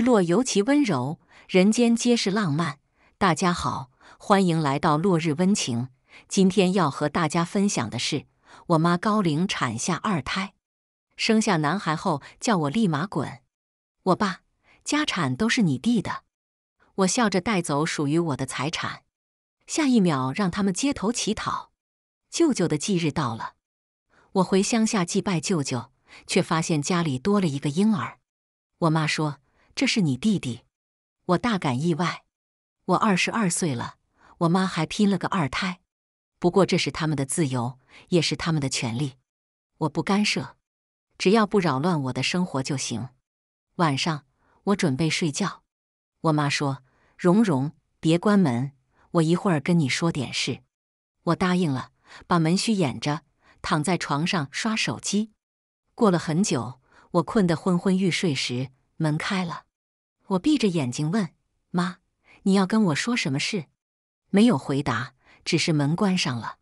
日落尤其温柔，人间皆是浪漫。大家好，欢迎来到落日温情。今天要和大家分享的是，我妈高龄产下二胎，生下男孩后叫我立马滚。我爸家产都是你弟的，我笑着带走属于我的财产，下一秒让他们街头乞讨。舅舅的忌日到了，我回乡下祭拜舅舅，却发现家里多了一个婴儿。我妈说。这是你弟弟，我大感意外。我二十二岁了，我妈还拼了个二胎。不过这是他们的自由，也是他们的权利，我不干涉，只要不扰乱我的生活就行。晚上我准备睡觉，我妈说：“蓉蓉，别关门，我一会儿跟你说点事。”我答应了，把门虚掩着，躺在床上刷手机。过了很久，我困得昏昏欲睡时，门开了。我闭着眼睛问妈：“你要跟我说什么事？”没有回答，只是门关上了。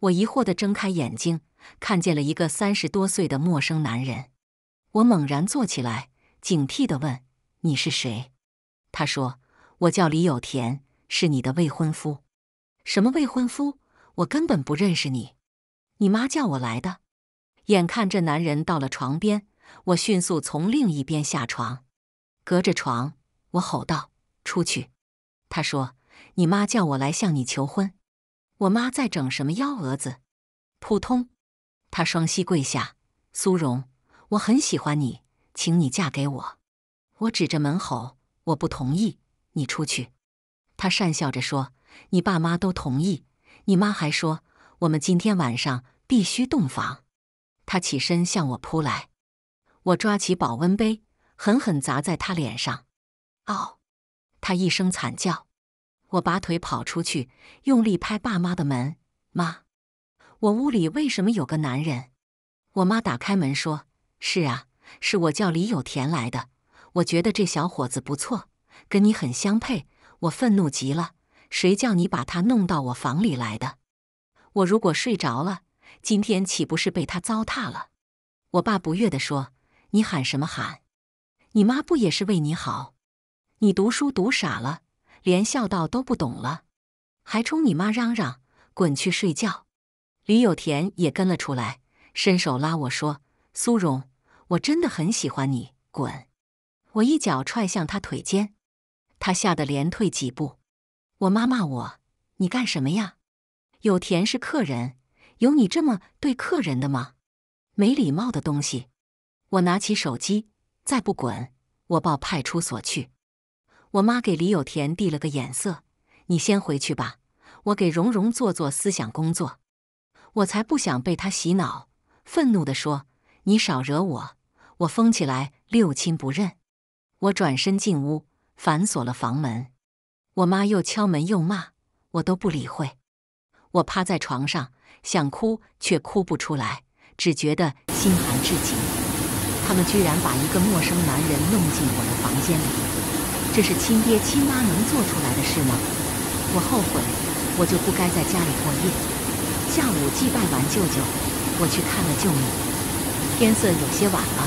我疑惑的睁开眼睛，看见了一个三十多岁的陌生男人。我猛然坐起来，警惕的问：“你是谁？”他说：“我叫李有田，是你的未婚夫。”“什么未婚夫？我根本不认识你。”“你妈叫我来的。”眼看这男人到了床边，我迅速从另一边下床。隔着床，我吼道：“出去！”他说：“你妈叫我来向你求婚。”我妈在整什么幺蛾子？扑通，他双膝跪下：“苏荣，我很喜欢你，请你嫁给我。”我指着门吼：“我不同意，你出去！”他讪笑着说：“你爸妈都同意，你妈还说我们今天晚上必须洞房。”他起身向我扑来，我抓起保温杯。狠狠砸在他脸上，哦，他一声惨叫，我拔腿跑出去，用力拍爸妈的门。妈，我屋里为什么有个男人？我妈打开门说：“是啊，是我叫李有田来的。我觉得这小伙子不错，跟你很相配。”我愤怒极了，谁叫你把他弄到我房里来的？我如果睡着了，今天岂不是被他糟蹋了？我爸不悦地说：“你喊什么喊？”你妈不也是为你好？你读书读傻了，连孝道都不懂了，还冲你妈嚷嚷，滚去睡觉！李有田也跟了出来，伸手拉我说：“苏荣，我真的很喜欢你。”滚！我一脚踹向他腿间，他吓得连退几步。我妈骂我：“你干什么呀？”有田是客人，有你这么对客人的吗？没礼貌的东西！我拿起手机。再不滚，我报派出所去！我妈给李有田递了个眼色：“你先回去吧，我给蓉蓉做做思想工作。”我才不想被他洗脑！愤怒地说：“你少惹我，我疯起来六亲不认！”我转身进屋，反锁了房门。我妈又敲门又骂，我都不理会。我趴在床上，想哭却哭不出来，只觉得心寒至极。他们居然把一个陌生男人弄进我的房间里，这是亲爹亲妈能做出来的事吗？我后悔，我就不该在家里过夜。下午祭拜完舅舅，我去看了舅母。天色有些晚了，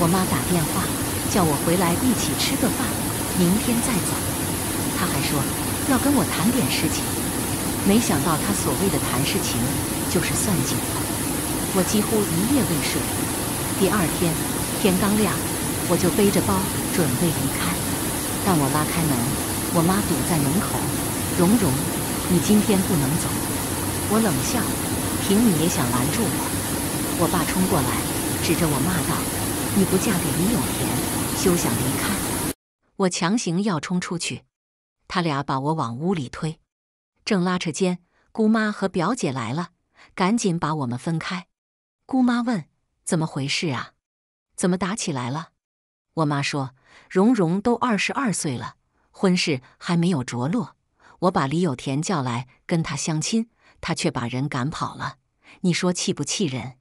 我妈打电话叫我回来一起吃个饭，明天再走。她还说要跟我谈点事情，没想到她所谓的谈事情，就是算计。我几乎一夜未睡。第二天，天刚亮，我就背着包准备离开。但我拉开门，我妈堵在门口：“蓉蓉，你今天不能走。”我冷笑：“凭你也想拦住我？”我爸冲过来，指着我骂道：“你不嫁给李永田，休想离开！”我强行要冲出去，他俩把我往屋里推。正拉扯间，姑妈和表姐来了，赶紧把我们分开。姑妈问。怎么回事啊？怎么打起来了？我妈说，蓉蓉都二十二岁了，婚事还没有着落。我把李有田叫来跟他相亲，他却把人赶跑了。你说气不气人？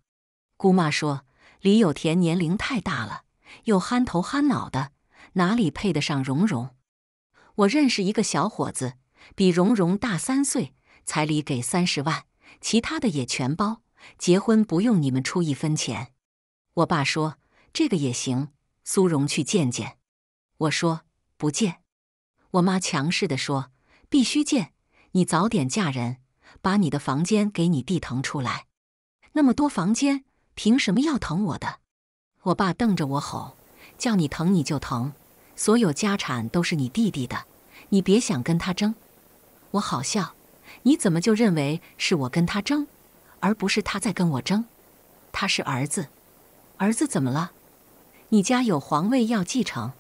姑妈说，李有田年龄太大了，又憨头憨脑的，哪里配得上蓉蓉？我认识一个小伙子，比蓉蓉大三岁，彩礼给三十万，其他的也全包，结婚不用你们出一分钱。我爸说：“这个也行，苏荣去见见。”我说：“不见。”我妈强势的说：“必须见！你早点嫁人，把你的房间给你弟腾出来。那么多房间，凭什么要腾我的？”我爸瞪着我吼：“叫你腾你就腾！所有家产都是你弟弟的，你别想跟他争！”我好笑：“你怎么就认为是我跟他争，而不是他在跟我争？他是儿子。”儿子怎么了？你家有皇位要继承，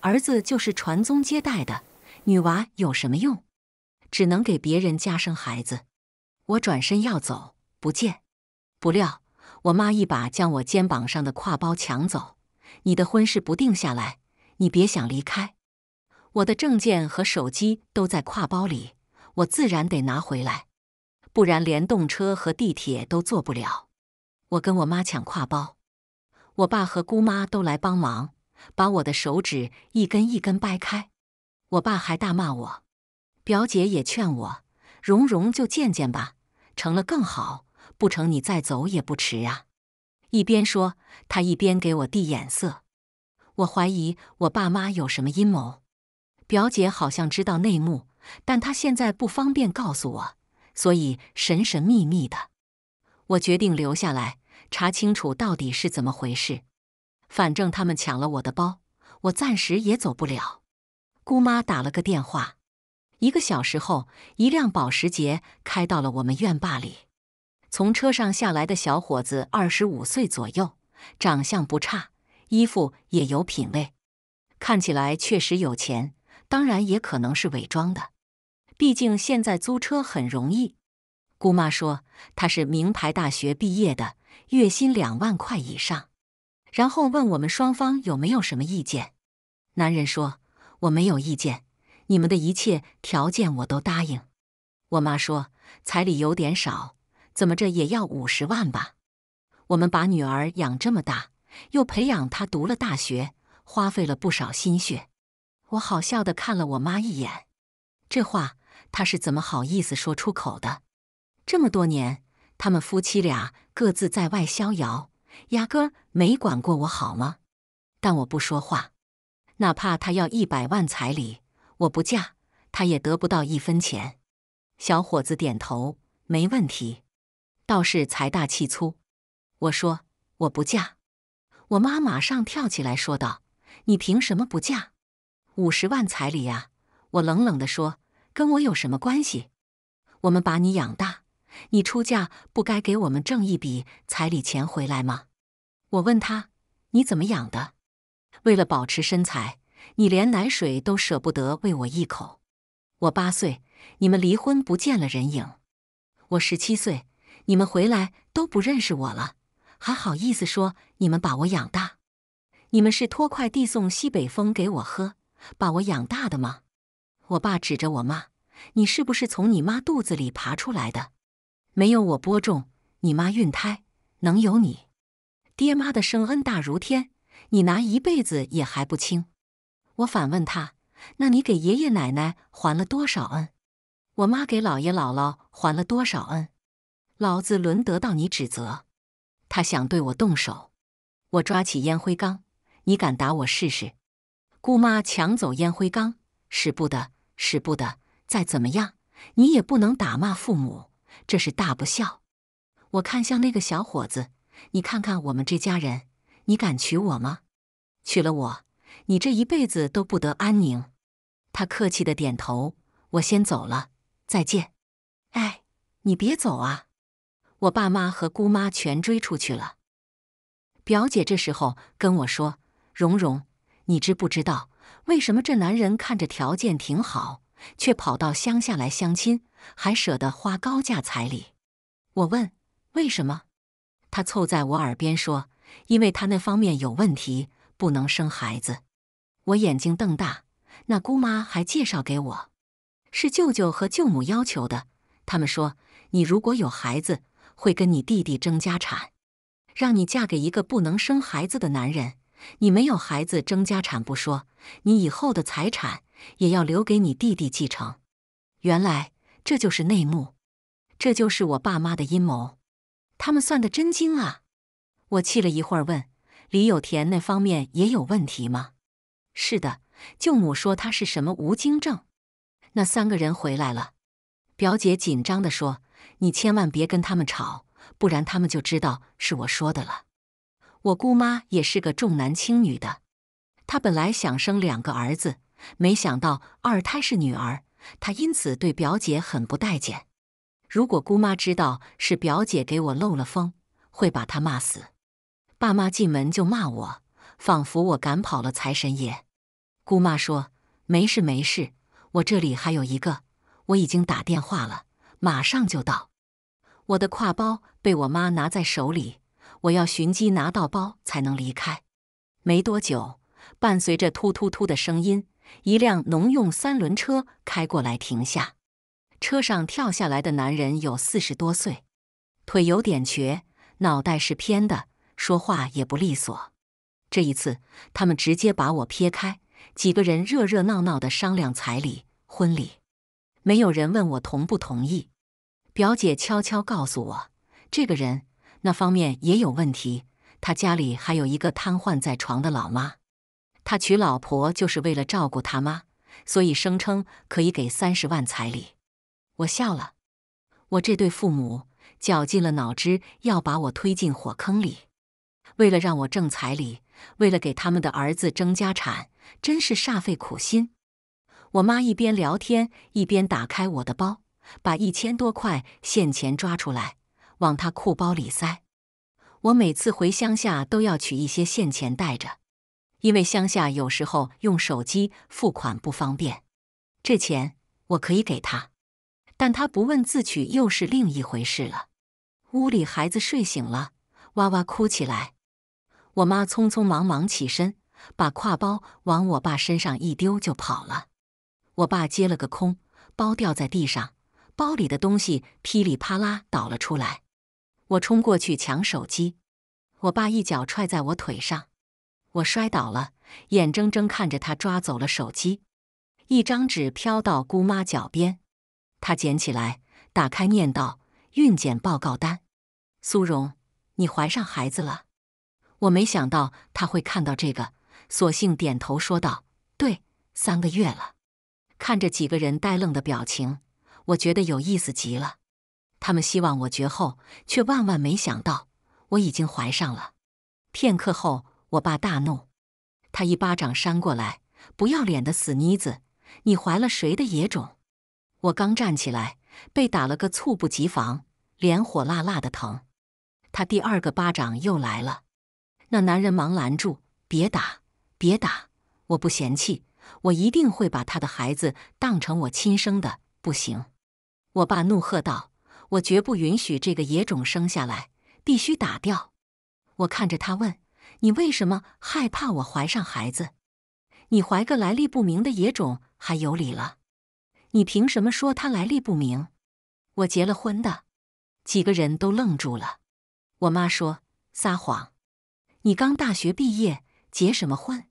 儿子就是传宗接代的，女娃有什么用？只能给别人家生孩子。我转身要走，不见。不料我妈一把将我肩膀上的挎包抢走。你的婚事不定下来，你别想离开。我的证件和手机都在挎包里，我自然得拿回来，不然连动车和地铁都坐不了。我跟我妈抢挎包。我爸和姑妈都来帮忙，把我的手指一根一根掰开。我爸还大骂我，表姐也劝我，蓉蓉就见见吧，成了更好，不成你再走也不迟啊。一边说，他一边给我递眼色。我怀疑我爸妈有什么阴谋，表姐好像知道内幕，但她现在不方便告诉我，所以神神秘秘的。我决定留下来。查清楚到底是怎么回事，反正他们抢了我的包，我暂时也走不了。姑妈打了个电话，一个小时后，一辆保时捷开到了我们院坝里。从车上下来的小伙子二十五岁左右，长相不差，衣服也有品味，看起来确实有钱，当然也可能是伪装的。毕竟现在租车很容易。姑妈说她是名牌大学毕业的。月薪两万块以上，然后问我们双方有没有什么意见。男人说：“我没有意见，你们的一切条件我都答应。”我妈说：“彩礼有点少，怎么着也要五十万吧？我们把女儿养这么大，又培养她读了大学，花费了不少心血。”我好笑的看了我妈一眼，这话她是怎么好意思说出口的？这么多年。他们夫妻俩各自在外逍遥，压根儿没管过我好吗？但我不说话，哪怕他要一百万彩礼，我不嫁，他也得不到一分钱。小伙子点头，没问题。倒是财大气粗。我说我不嫁，我妈马上跳起来说道：“你凭什么不嫁？五十万彩礼呀！”我冷冷的说：“跟我有什么关系？我们把你养大。”你出嫁不该给我们挣一笔彩礼钱回来吗？我问他：“你怎么养的？为了保持身材，你连奶水都舍不得喂我一口。”我八岁，你们离婚不见了人影；我十七岁，你们回来都不认识我了，还好意思说你们把我养大？你们是拖快递送西北风给我喝，把我养大的吗？我爸指着我妈：“你是不是从你妈肚子里爬出来的？”没有我播种，你妈孕胎能有你？爹妈的生恩大如天，你拿一辈子也还不清。我反问他：“那你给爷爷奶奶还了多少恩？我妈给姥爷姥姥还了多少恩？老子轮得到你指责？”他想对我动手，我抓起烟灰缸：“你敢打我试试？”姑妈抢走烟灰缸：“使不得，使不得！再怎么样，你也不能打骂父母。”这是大不孝！我看向那个小伙子，你看看我们这家人，你敢娶我吗？娶了我，你这一辈子都不得安宁。他客气的点头，我先走了，再见。哎，你别走啊！我爸妈和姑妈全追出去了。表姐这时候跟我说：“蓉蓉，你知不知道为什么这男人看着条件挺好，却跑到乡下来相亲？”还舍得花高价彩礼，我问为什么，他凑在我耳边说：“因为他那方面有问题，不能生孩子。”我眼睛瞪大。那姑妈还介绍给我，是舅舅和舅母要求的。他们说：“你如果有孩子，会跟你弟弟争家产；让你嫁给一个不能生孩子的男人，你没有孩子争家产不说，你以后的财产也要留给你弟弟继承。”原来。这就是内幕，这就是我爸妈的阴谋，他们算的真精啊！我气了一会儿，问李有田：“那方面也有问题吗？”“是的，舅母说他是什么无精症。”那三个人回来了，表姐紧张的说：“你千万别跟他们吵，不然他们就知道是我说的了。”我姑妈也是个重男轻女的，她本来想生两个儿子，没想到二胎是女儿。他因此对表姐很不待见。如果姑妈知道是表姐给我漏了风，会把她骂死。爸妈进门就骂我，仿佛我赶跑了财神爷。姑妈说：“没事，没事，我这里还有一个，我已经打电话了，马上就到。”我的挎包被我妈拿在手里，我要寻机拿到包才能离开。没多久，伴随着突突突的声音。一辆农用三轮车开过来，停下。车上跳下来的男人有四十多岁，腿有点瘸，脑袋是偏的，说话也不利索。这一次，他们直接把我撇开，几个人热热闹闹的商量彩礼、婚礼，没有人问我同不同意。表姐悄悄告诉我，这个人那方面也有问题，他家里还有一个瘫痪在床的老妈。他娶老婆就是为了照顾他妈，所以声称可以给三十万彩礼。我笑了，我这对父母绞尽了脑汁要把我推进火坑里，为了让我挣彩礼，为了给他们的儿子争家产，真是煞费苦心。我妈一边聊天一边打开我的包，把一千多块现钱抓出来往他裤包里塞。我每次回乡下都要取一些现钱带着。因为乡下有时候用手机付款不方便，这钱我可以给他，但他不问自取又是另一回事了。屋里孩子睡醒了，哇哇哭起来。我妈匆匆忙忙起身，把挎包往我爸身上一丢就跑了。我爸接了个空，包掉在地上，包里的东西噼里啪啦倒了出来。我冲过去抢手机，我爸一脚踹在我腿上。我摔倒了，眼睁睁看着他抓走了手机。一张纸飘到姑妈脚边，她捡起来，打开念道：“孕检报告单，苏荣，你怀上孩子了。”我没想到他会看到这个，索性点头说道：“对，三个月了。”看着几个人呆愣的表情，我觉得有意思极了。他们希望我绝后，却万万没想到我已经怀上了。片刻后。我爸大怒，他一巴掌扇过来，不要脸的死妮子，你怀了谁的野种？我刚站起来，被打了个猝不及防，脸火辣辣的疼。他第二个巴掌又来了，那男人忙拦住，别打，别打，我不嫌弃，我一定会把他的孩子当成我亲生的。不行！我爸怒喝道：“我绝不允许这个野种生下来，必须打掉。”我看着他问。你为什么害怕我怀上孩子？你怀个来历不明的野种还有理了？你凭什么说他来历不明？我结了婚的。几个人都愣住了。我妈说：“撒谎！你刚大学毕业，结什么婚？”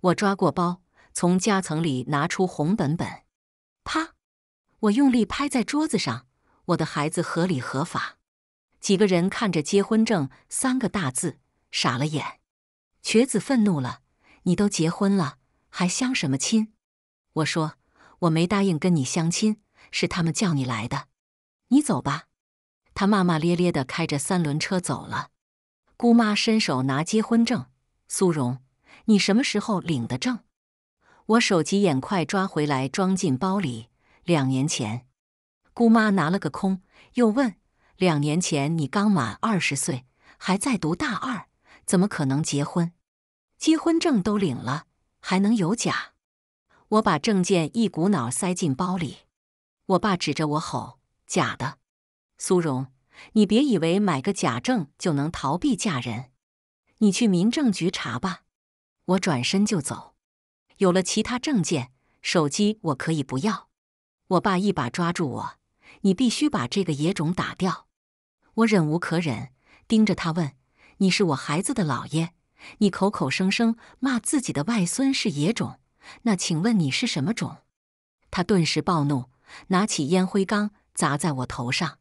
我抓过包，从夹层里拿出红本本，啪！我用力拍在桌子上。我的孩子合理合法。几个人看着结婚证三个大字。傻了眼，瘸子愤怒了：“你都结婚了，还相什么亲？”我说：“我没答应跟你相亲，是他们叫你来的。”你走吧。他骂骂咧咧地开着三轮车走了。姑妈伸手拿结婚证：“苏荣，你什么时候领的证？”我手疾眼快抓回来装进包里。两年前，姑妈拿了个空，又问：“两年前你刚满二十岁，还在读大二。”怎么可能结婚？结婚证都领了，还能有假？我把证件一股脑塞进包里。我爸指着我吼：“假的！苏荣，你别以为买个假证就能逃避嫁人。你去民政局查吧。”我转身就走。有了其他证件，手机我可以不要。我爸一把抓住我：“你必须把这个野种打掉！”我忍无可忍，盯着他问。你是我孩子的姥爷，你口口声声骂自己的外孙是野种，那请问你是什么种？他顿时暴怒，拿起烟灰缸砸在我头上，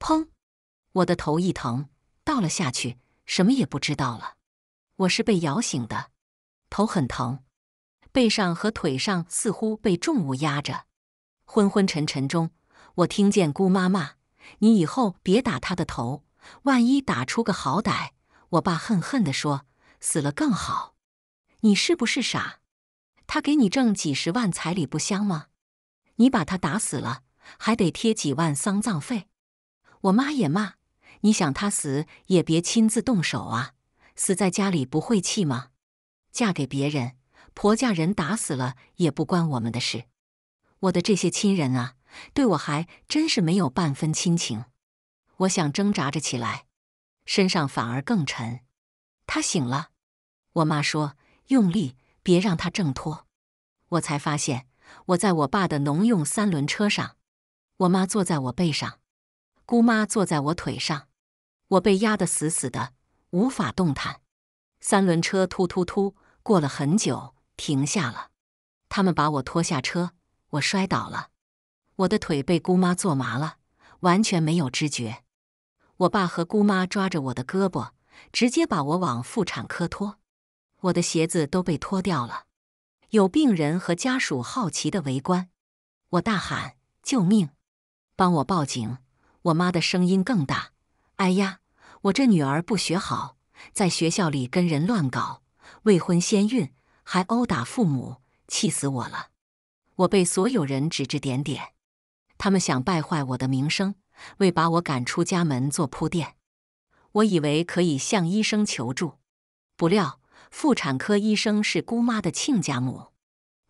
砰！我的头一疼，倒了下去，什么也不知道了。我是被摇醒的，头很疼，背上和腿上似乎被重物压着，昏昏沉沉中，我听见姑妈骂：“你以后别打他的头，万一打出个好歹。”我爸恨恨地说：“死了更好，你是不是傻？他给你挣几十万彩礼不香吗？你把他打死了，还得贴几万丧葬费。”我妈也骂：“你想他死也别亲自动手啊，死在家里不晦气吗？嫁给别人，婆家人打死了也不关我们的事。”我的这些亲人啊，对我还真是没有半分亲情。我想挣扎着起来。身上反而更沉。他醒了，我妈说：“用力，别让他挣脱。”我才发现，我在我爸的农用三轮车上，我妈坐在我背上，姑妈坐在我腿上，我被压得死死的，无法动弹。三轮车突突突，过了很久，停下了。他们把我拖下车，我摔倒了，我的腿被姑妈坐麻了，完全没有知觉。我爸和姑妈抓着我的胳膊，直接把我往妇产科拖。我的鞋子都被脱掉了，有病人和家属好奇的围观。我大喊：“救命！帮我报警！”我妈的声音更大：“哎呀，我这女儿不学好，在学校里跟人乱搞，未婚先孕，还殴打父母，气死我了！”我被所有人指指点点，他们想败坏我的名声。为把我赶出家门做铺垫，我以为可以向医生求助，不料妇产科医生是姑妈的亲家母。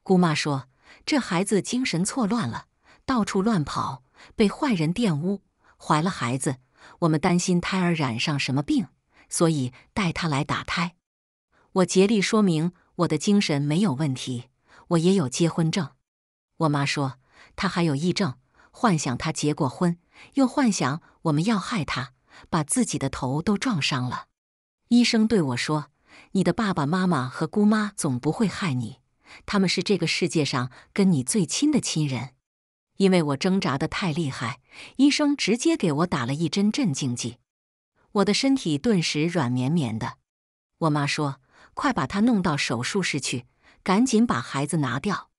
姑妈说：“这孩子精神错乱了，到处乱跑，被坏人玷污，怀了孩子。我们担心胎儿染上什么病，所以带他来打胎。”我竭力说明我的精神没有问题，我也有结婚证。我妈说她还有癔症，幻想她结过婚。又幻想我们要害他，把自己的头都撞伤了。医生对我说：“你的爸爸妈妈和姑妈总不会害你，他们是这个世界上跟你最亲的亲人。”因为我挣扎的太厉害，医生直接给我打了一针镇静剂，我的身体顿时软绵绵的。我妈说：“快把他弄到手术室去，赶紧把孩子拿掉。”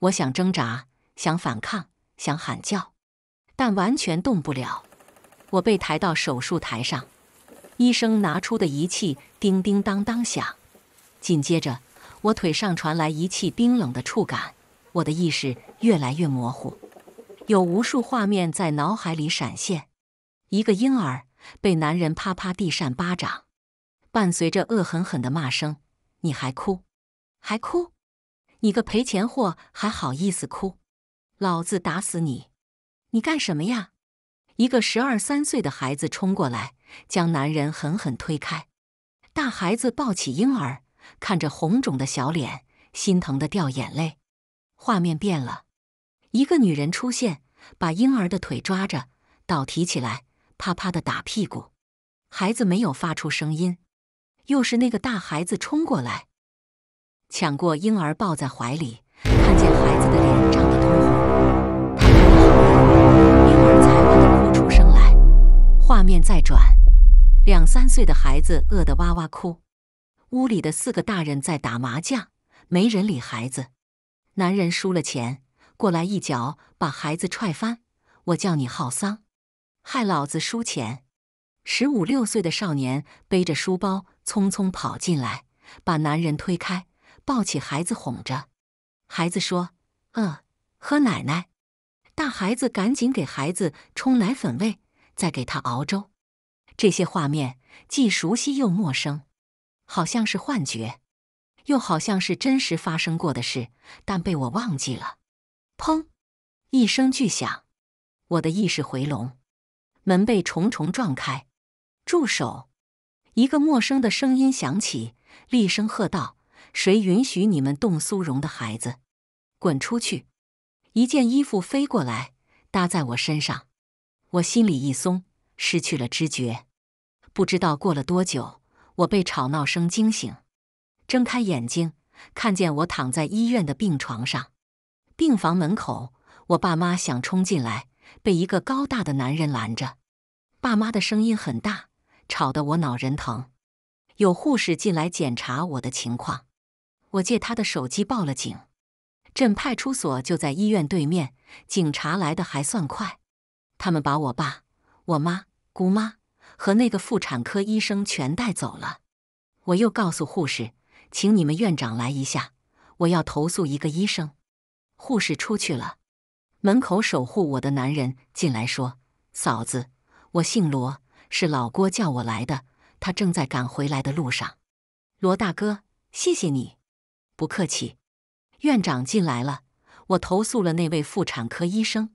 我想挣扎，想反抗，想喊叫。但完全动不了，我被抬到手术台上，医生拿出的仪器叮叮当当响，紧接着我腿上传来仪器冰冷的触感，我的意识越来越模糊，有无数画面在脑海里闪现：一个婴儿被男人啪啪地扇巴掌，伴随着恶狠狠的骂声：“你还哭？还哭？你个赔钱货，还好意思哭？老子打死你！”你干什么呀？一个十二三岁的孩子冲过来，将男人狠狠推开。大孩子抱起婴儿，看着红肿的小脸，心疼的掉眼泪。画面变了，一个女人出现，把婴儿的腿抓着，倒提起来，啪啪的打屁股。孩子没有发出声音。又是那个大孩子冲过来，抢过婴儿抱在怀里，看见孩子的脸。画面在转，两三岁的孩子饿得哇哇哭，屋里的四个大人在打麻将，没人理孩子。男人输了钱，过来一脚把孩子踹翻，我叫你好丧，害老子输钱。十五六岁的少年背着书包匆匆跑进来，把男人推开，抱起孩子哄着。孩子说：“嗯，喝奶奶。”大孩子赶紧给孩子冲奶粉喂。在给他熬粥，这些画面既熟悉又陌生，好像是幻觉，又好像是真实发生过的事，但被我忘记了。砰！一声巨响，我的意识回笼，门被重重撞开。住手！一个陌生的声音响起，厉声喝道：“谁允许你们动苏荣的孩子？滚出去！”一件衣服飞过来，搭在我身上。我心里一松，失去了知觉。不知道过了多久，我被吵闹声惊醒，睁开眼睛，看见我躺在医院的病床上。病房门口，我爸妈想冲进来，被一个高大的男人拦着。爸妈的声音很大，吵得我脑仁疼。有护士进来检查我的情况，我借他的手机报了警。镇派出所就在医院对面，警察来的还算快。他们把我爸、我妈、姑妈和那个妇产科医生全带走了。我又告诉护士，请你们院长来一下，我要投诉一个医生。护士出去了，门口守护我的男人进来，说：“嫂子，我姓罗，是老郭叫我来的，他正在赶回来的路上。”罗大哥，谢谢你，不客气。院长进来了，我投诉了那位妇产科医生，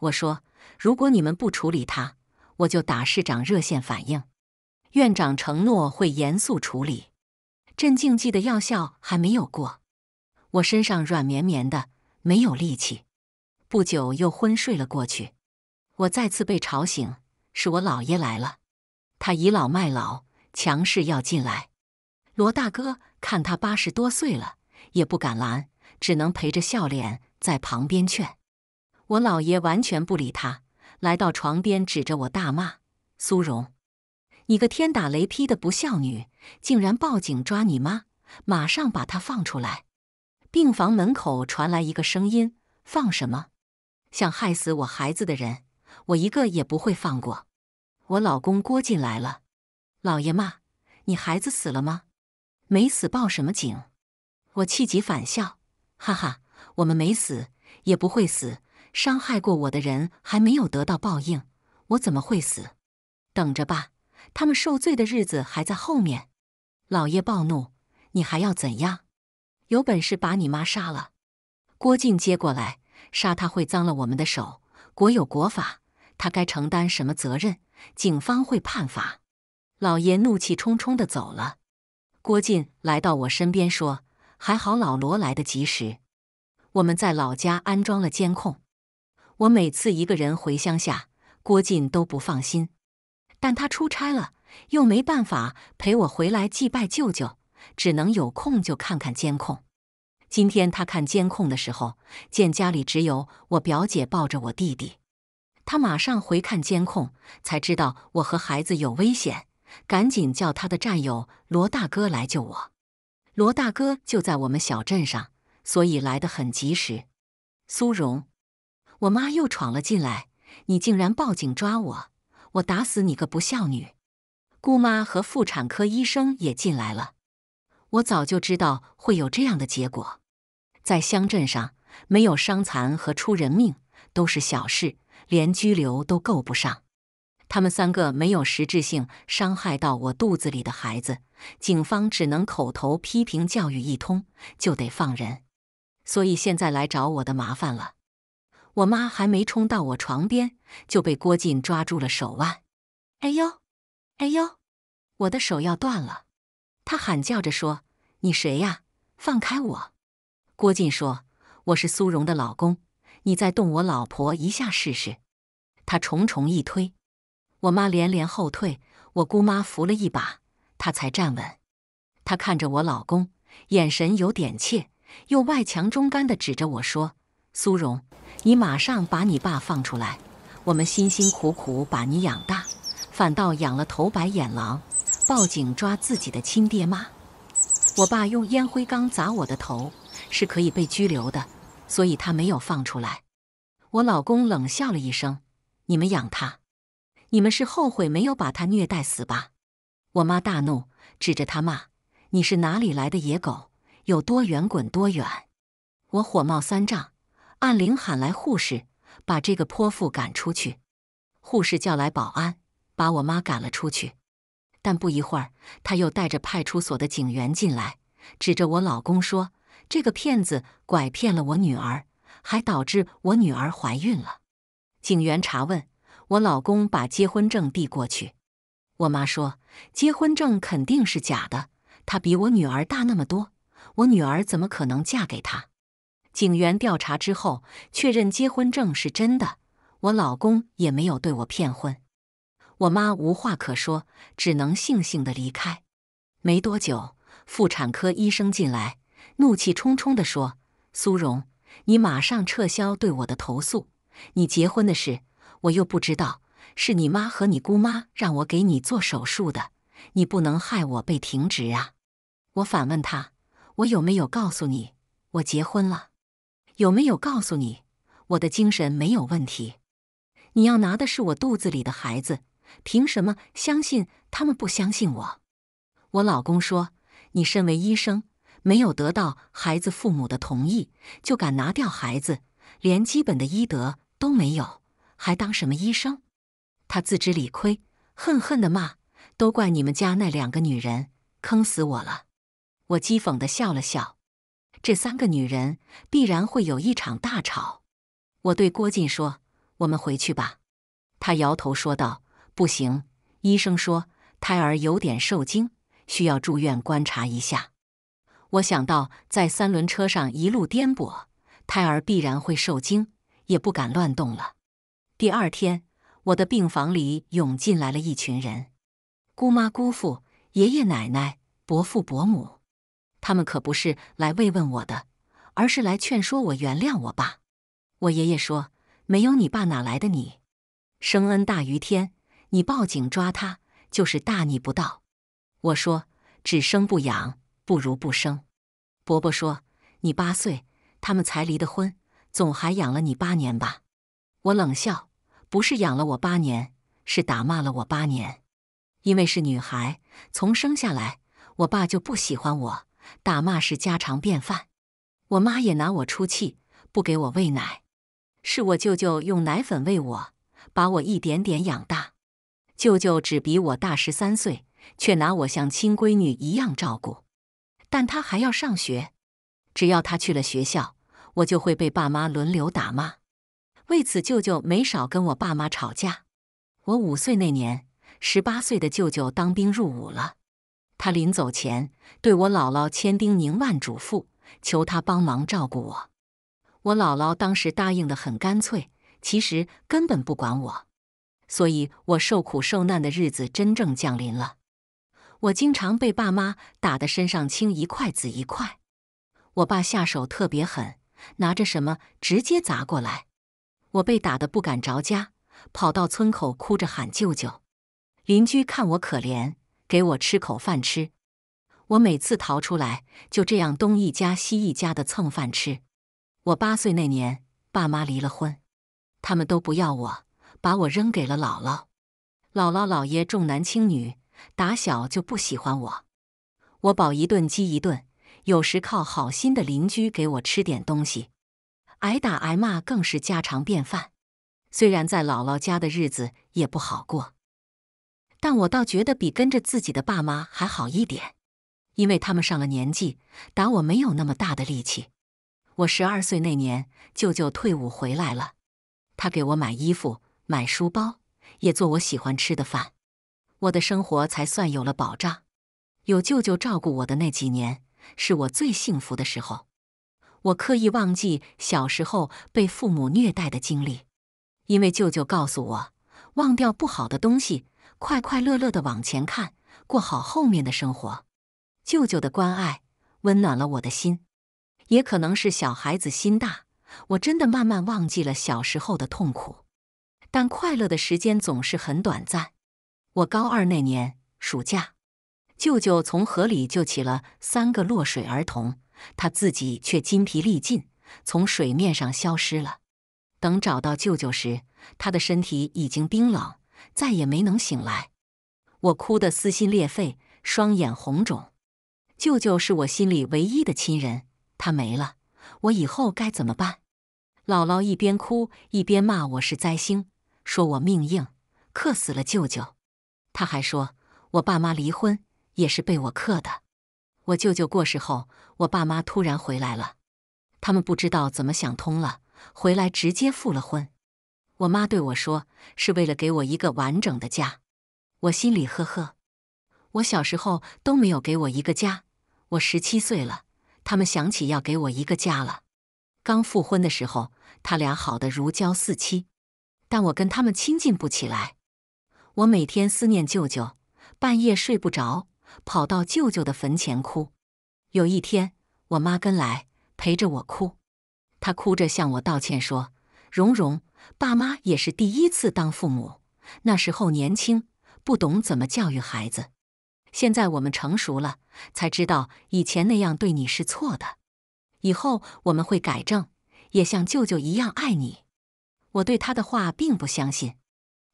我说。如果你们不处理他，我就打市长热线反映。院长承诺会严肃处理。镇静剂的药效还没有过，我身上软绵绵的，没有力气。不久又昏睡了过去。我再次被吵醒，是我姥爷来了。他倚老卖老，强势要进来。罗大哥看他八十多岁了，也不敢拦，只能陪着笑脸在旁边劝。我老爷完全不理他，来到床边，指着我大骂：“苏荣，你个天打雷劈的不孝女，竟然报警抓你妈！马上把她放出来！”病房门口传来一个声音：“放什么？想害死我孩子的人，我一个也不会放过！”我老公郭进来了，老爷骂：“你孩子死了吗？没死，报什么警？我气急反笑：“哈哈，我们没死，也不会死。”伤害过我的人还没有得到报应，我怎么会死？等着吧，他们受罪的日子还在后面。老爷暴怒：“你还要怎样？有本事把你妈杀了！”郭靖接过来，杀他会脏了我们的手。国有国法，他该承担什么责任？警方会判罚。老爷怒气冲冲地走了。郭靖来到我身边说：“还好老罗来得及时，我们在老家安装了监控。”我每次一个人回乡下，郭靖都不放心，但他出差了，又没办法陪我回来祭拜舅舅，只能有空就看看监控。今天他看监控的时候，见家里只有我表姐抱着我弟弟，他马上回看监控，才知道我和孩子有危险，赶紧叫他的战友罗大哥来救我。罗大哥就在我们小镇上，所以来得很及时。苏荣。我妈又闯了进来，你竟然报警抓我！我打死你个不孝女！姑妈和妇产科医生也进来了。我早就知道会有这样的结果。在乡镇上，没有伤残和出人命都是小事，连拘留都够不上。他们三个没有实质性伤害到我肚子里的孩子，警方只能口头批评教育一通，就得放人。所以现在来找我的麻烦了。我妈还没冲到我床边，就被郭靖抓住了手腕。哎呦，哎呦，我的手要断了！他喊叫着说：“你谁呀？放开我！”郭靖说：“我是苏荣的老公，你再动我老婆一下试试。”他重重一推，我妈连连后退，我姑妈扶了一把，她才站稳。她看着我老公，眼神有点怯，又外强中干地指着我说：“苏荣。”你马上把你爸放出来！我们辛辛苦苦把你养大，反倒养了头白眼狼，报警抓自己的亲爹妈！我爸用烟灰缸砸我的头，是可以被拘留的，所以他没有放出来。我老公冷笑了一声：“你们养他，你们是后悔没有把他虐待死吧？”我妈大怒，指着他骂：“你是哪里来的野狗？有多远滚多远！”我火冒三丈。按铃喊来护士，把这个泼妇赶出去。护士叫来保安，把我妈赶了出去。但不一会儿，他又带着派出所的警员进来，指着我老公说：“这个骗子拐骗了我女儿，还导致我女儿怀孕了。”警员查问我老公，把结婚证递过去。我妈说：“结婚证肯定是假的，他比我女儿大那么多，我女儿怎么可能嫁给他？”警员调查之后，确认结婚证是真的，我老公也没有对我骗婚。我妈无话可说，只能悻悻地离开。没多久，妇产科医生进来，怒气冲冲地说：“苏荣，你马上撤销对我的投诉。你结婚的事，我又不知道，是你妈和你姑妈让我给你做手术的，你不能害我被停职啊！”我反问他：“我有没有告诉你，我结婚了？”有没有告诉你，我的精神没有问题？你要拿的是我肚子里的孩子，凭什么相信他们不相信我？我老公说：“你身为医生，没有得到孩子父母的同意就敢拿掉孩子，连基本的医德都没有，还当什么医生？”他自知理亏，恨恨地骂：“都怪你们家那两个女人，坑死我了！”我讥讽地笑了笑。这三个女人必然会有一场大吵。我对郭靖说：“我们回去吧。”他摇头说道：“不行，医生说胎儿有点受惊，需要住院观察一下。”我想到在三轮车上一路颠簸，胎儿必然会受惊，也不敢乱动了。第二天，我的病房里涌进来了一群人：姑妈、姑父、爷爷、奶奶、伯父、伯母。他们可不是来慰问我的，而是来劝说我原谅我爸。我爷爷说：“没有你爸哪来的你？生恩大于天，你报警抓他就是大逆不道。”我说：“只生不养不如不生。”伯伯说：“你八岁，他们才离的婚，总还养了你八年吧？”我冷笑：“不是养了我八年，是打骂了我八年。因为是女孩，从生下来，我爸就不喜欢我。”打骂是家常便饭，我妈也拿我出气，不给我喂奶，是我舅舅用奶粉喂我，把我一点点养大。舅舅只比我大十三岁，却拿我像亲闺女一样照顾。但他还要上学，只要他去了学校，我就会被爸妈轮流打骂。为此，舅舅没少跟我爸妈吵架。我五岁那年，十八岁的舅舅当兵入伍了。他临走前对我姥姥千叮咛万嘱咐，求她帮忙照顾我。我姥姥当时答应的很干脆，其实根本不管我，所以我受苦受难的日子真正降临了。我经常被爸妈打得身上青一块紫一块，我爸下手特别狠，拿着什么直接砸过来。我被打得不敢着家，跑到村口哭着喊舅舅。邻居看我可怜。给我吃口饭吃，我每次逃出来就这样东一家西一家的蹭饭吃。我八岁那年，爸妈离了婚，他们都不要我，把我扔给了姥姥。姥姥姥爷重男轻女，打小就不喜欢我。我饱一顿，饥一顿，有时靠好心的邻居给我吃点东西。挨打挨骂更是家常便饭。虽然在姥姥家的日子也不好过。但我倒觉得比跟着自己的爸妈还好一点，因为他们上了年纪，打我没有那么大的力气。我十二岁那年，舅舅退伍回来了，他给我买衣服、买书包，也做我喜欢吃的饭，我的生活才算有了保障。有舅舅照顾我的那几年，是我最幸福的时候。我刻意忘记小时候被父母虐待的经历，因为舅舅告诉我，忘掉不好的东西。快快乐乐的往前看，过好后面的生活。舅舅的关爱温暖了我的心，也可能是小孩子心大，我真的慢慢忘记了小时候的痛苦。但快乐的时间总是很短暂。我高二那年暑假，舅舅从河里救起了三个落水儿童，他自己却筋疲力尽，从水面上消失了。等找到舅舅时，他的身体已经冰冷。再也没能醒来，我哭得撕心裂肺，双眼红肿。舅舅是我心里唯一的亲人，他没了，我以后该怎么办？姥姥一边哭一边骂我是灾星，说我命硬，克死了舅舅。他还说我爸妈离婚也是被我克的。我舅舅过世后，我爸妈突然回来了，他们不知道怎么想通了，回来直接复了婚。我妈对我说：“是为了给我一个完整的家。”我心里呵呵。我小时候都没有给我一个家，我十七岁了，他们想起要给我一个家了。刚复婚的时候，他俩好的如胶似漆，但我跟他们亲近不起来。我每天思念舅舅，半夜睡不着，跑到舅舅的坟前哭。有一天，我妈跟来陪着我哭，她哭着向我道歉说：“蓉蓉。”爸妈也是第一次当父母，那时候年轻，不懂怎么教育孩子。现在我们成熟了，才知道以前那样对你是错的。以后我们会改正，也像舅舅一样爱你。我对他的话并不相信，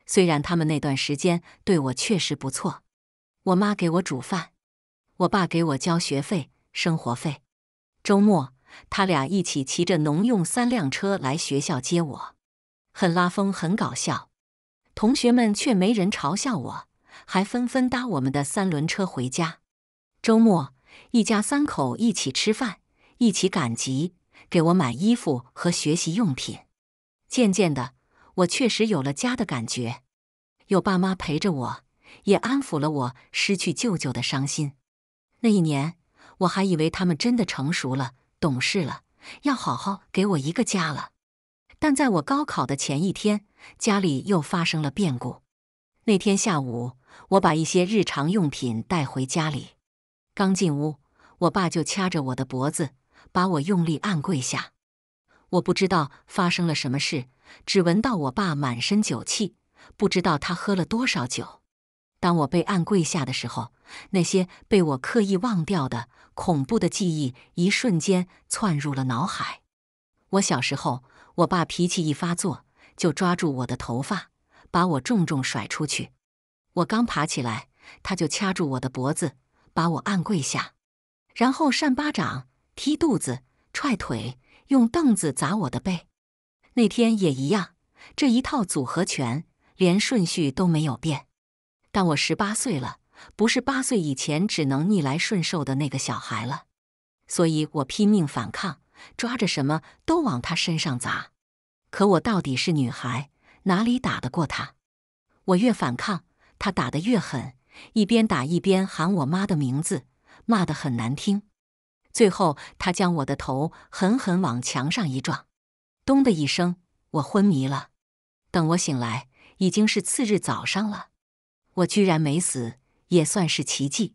虽然他们那段时间对我确实不错。我妈给我煮饭，我爸给我交学费、生活费。周末他俩一起骑着农用三辆车来学校接我。很拉风，很搞笑，同学们却没人嘲笑我，还纷纷搭我们的三轮车回家。周末，一家三口一起吃饭，一起赶集，给我买衣服和学习用品。渐渐的，我确实有了家的感觉，有爸妈陪着我，也安抚了我失去舅舅的伤心。那一年，我还以为他们真的成熟了，懂事了，要好好给我一个家了。但在我高考的前一天，家里又发生了变故。那天下午，我把一些日常用品带回家里。刚进屋，我爸就掐着我的脖子，把我用力按跪下。我不知道发生了什么事，只闻到我爸满身酒气，不知道他喝了多少酒。当我被按跪下的时候，那些被我刻意忘掉的恐怖的记忆，一瞬间窜入了脑海。我小时候。我爸脾气一发作，就抓住我的头发，把我重重甩出去。我刚爬起来，他就掐住我的脖子，把我按跪下，然后扇巴掌、踢肚子、踹腿，用凳子砸我的背。那天也一样，这一套组合拳连顺序都没有变。但我十八岁了，不是八岁以前只能逆来顺受的那个小孩了，所以我拼命反抗。抓着什么都往他身上砸，可我到底是女孩，哪里打得过他？我越反抗，他打得越狠，一边打一边喊我妈的名字，骂得很难听。最后，他将我的头狠狠往墙上一撞，“咚”的一声，我昏迷了。等我醒来，已经是次日早上了。我居然没死，也算是奇迹。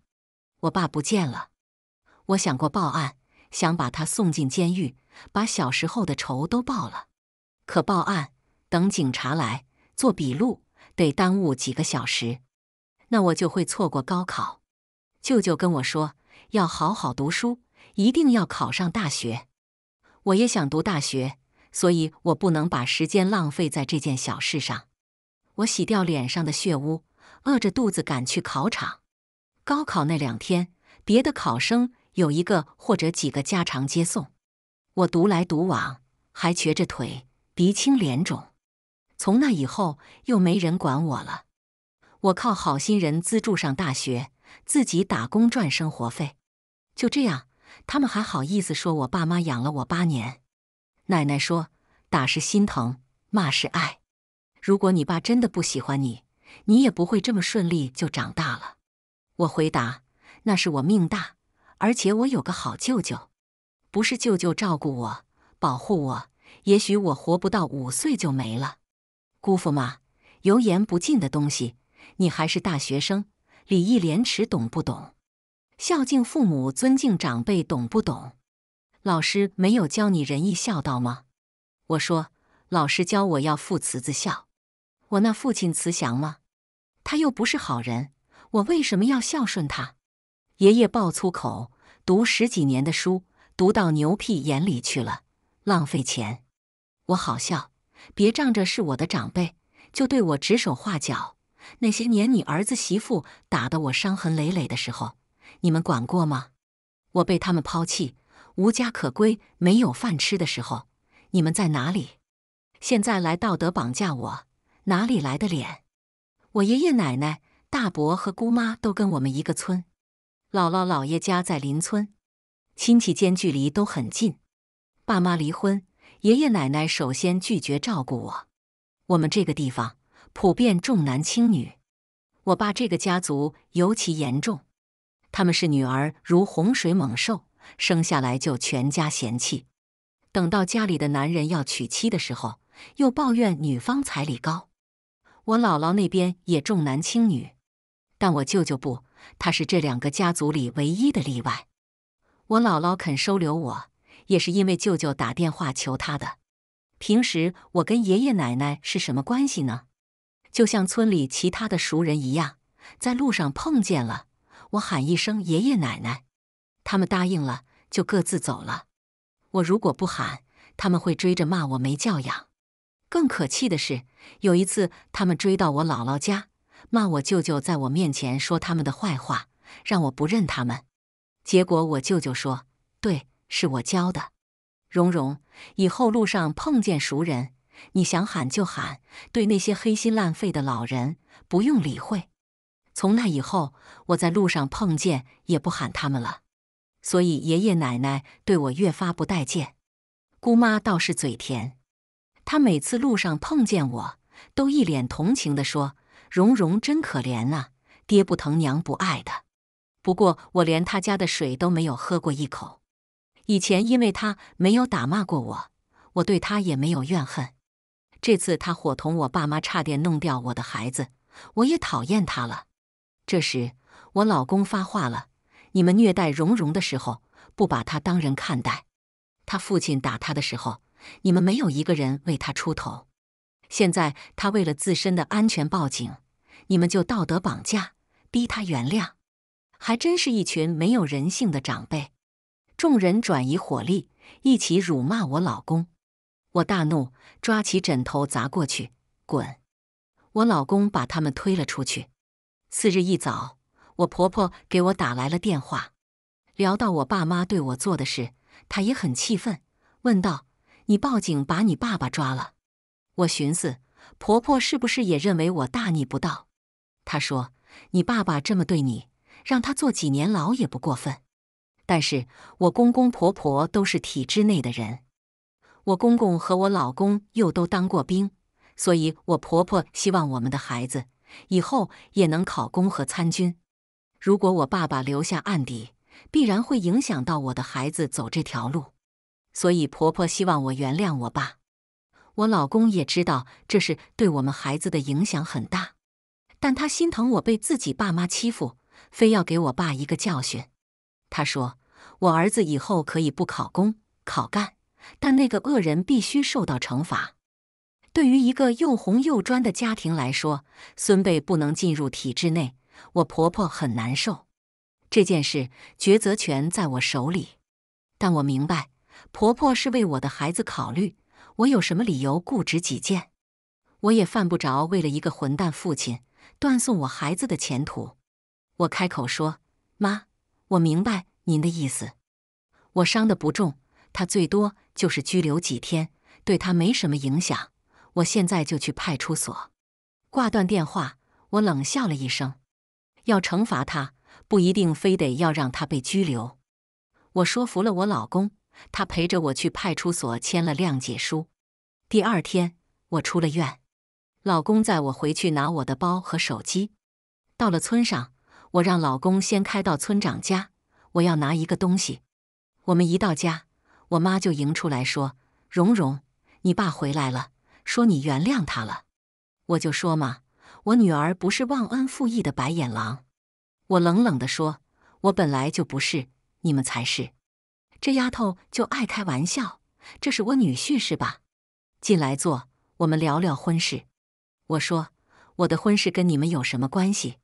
我爸不见了，我想过报案。想把他送进监狱，把小时候的仇都报了。可报案等警察来做笔录，得耽误几个小时，那我就会错过高考。舅舅跟我说要好好读书，一定要考上大学。我也想读大学，所以我不能把时间浪费在这件小事上。我洗掉脸上的血污，饿着肚子赶去考场。高考那两天，别的考生。有一个或者几个家长接送，我独来独往，还瘸着腿，鼻青脸肿。从那以后，又没人管我了。我靠好心人资助上大学，自己打工赚生活费。就这样，他们还好意思说我爸妈养了我八年。奶奶说：“打是心疼，骂是爱。如果你爸真的不喜欢你，你也不会这么顺利就长大了。”我回答：“那是我命大。”而且我有个好舅舅，不是舅舅照顾我、保护我，也许我活不到五岁就没了。姑父嘛，油盐不进的东西，你还是大学生，礼义廉耻懂不懂？孝敬父母、尊敬长辈懂不懂？老师没有教你仁义孝道吗？我说，老师教我要父慈子孝，我那父亲慈祥吗？他又不是好人，我为什么要孝顺他？爷爷爆粗口，读十几年的书，读到牛屁眼里去了，浪费钱。我好笑，别仗着是我的长辈就对我指手画脚。那些年你儿子媳妇打得我伤痕累累的时候，你们管过吗？我被他们抛弃，无家可归，没有饭吃的时候，你们在哪里？现在来道德绑架我，哪里来的脸？我爷爷奶奶、大伯和姑妈都跟我们一个村。姥姥姥爷家在邻村，亲戚间距离都很近。爸妈离婚，爷爷奶奶首先拒绝照顾我。我们这个地方普遍重男轻女，我爸这个家族尤其严重。他们是女儿如洪水猛兽，生下来就全家嫌弃。等到家里的男人要娶妻的时候，又抱怨女方彩礼高。我姥姥那边也重男轻女，但我舅舅不。他是这两个家族里唯一的例外。我姥姥肯收留我，也是因为舅舅打电话求他的。平时我跟爷爷奶奶是什么关系呢？就像村里其他的熟人一样，在路上碰见了，我喊一声“爷爷奶奶”，他们答应了就各自走了。我如果不喊，他们会追着骂我没教养。更可气的是，有一次他们追到我姥姥家。骂我舅舅在我面前说他们的坏话，让我不认他们。结果我舅舅说：“对，是我教的。”蓉蓉，以后路上碰见熟人，你想喊就喊，对那些黑心烂肺的老人不用理会。从那以后，我在路上碰见也不喊他们了。所以爷爷奶奶对我越发不待见，姑妈倒是嘴甜，她每次路上碰见我都一脸同情的说。蓉蓉真可怜啊，爹不疼，娘不爱的。不过我连他家的水都没有喝过一口。以前因为他没有打骂过我，我对他也没有怨恨。这次他伙同我爸妈差点弄掉我的孩子，我也讨厌他了。这时我老公发话了：“你们虐待蓉蓉的时候，不把他当人看待；他父亲打他的时候，你们没有一个人为他出头。”现在他为了自身的安全报警，你们就道德绑架，逼他原谅，还真是一群没有人性的长辈。众人转移火力，一起辱骂我老公。我大怒，抓起枕头砸过去，滚！我老公把他们推了出去。次日一早，我婆婆给我打来了电话，聊到我爸妈对我做的事，她也很气愤，问道：“你报警把你爸爸抓了？”我寻思，婆婆是不是也认为我大逆不道？她说：“你爸爸这么对你，让他坐几年牢也不过分。但是我公公婆婆都是体制内的人，我公公和我老公又都当过兵，所以我婆婆希望我们的孩子以后也能考公和参军。如果我爸爸留下案底，必然会影响到我的孩子走这条路。所以婆婆希望我原谅我爸。”我老公也知道这是对我们孩子的影响很大，但他心疼我被自己爸妈欺负，非要给我爸一个教训。他说：“我儿子以后可以不考公考干，但那个恶人必须受到惩罚。”对于一个又红又专的家庭来说，孙辈不能进入体制内，我婆婆很难受。这件事抉择权在我手里，但我明白婆婆是为我的孩子考虑。我有什么理由固执己见？我也犯不着为了一个混蛋父亲断送我孩子的前途。我开口说：“妈，我明白您的意思。我伤的不重，他最多就是拘留几天，对他没什么影响。我现在就去派出所。”挂断电话，我冷笑了一声：“要惩罚他，不一定非得要让他被拘留。”我说服了我老公。他陪着我去派出所签了谅解书。第二天，我出了院，老公载我回去拿我的包和手机。到了村上，我让老公先开到村长家，我要拿一个东西。我们一到家，我妈就迎出来说：“蓉蓉，你爸回来了，说你原谅他了。”我就说嘛，我女儿不是忘恩负义的白眼狼。我冷冷地说：“我本来就不是，你们才是。”这丫头就爱开玩笑，这是我女婿是吧？进来坐，我们聊聊婚事。我说我的婚事跟你们有什么关系？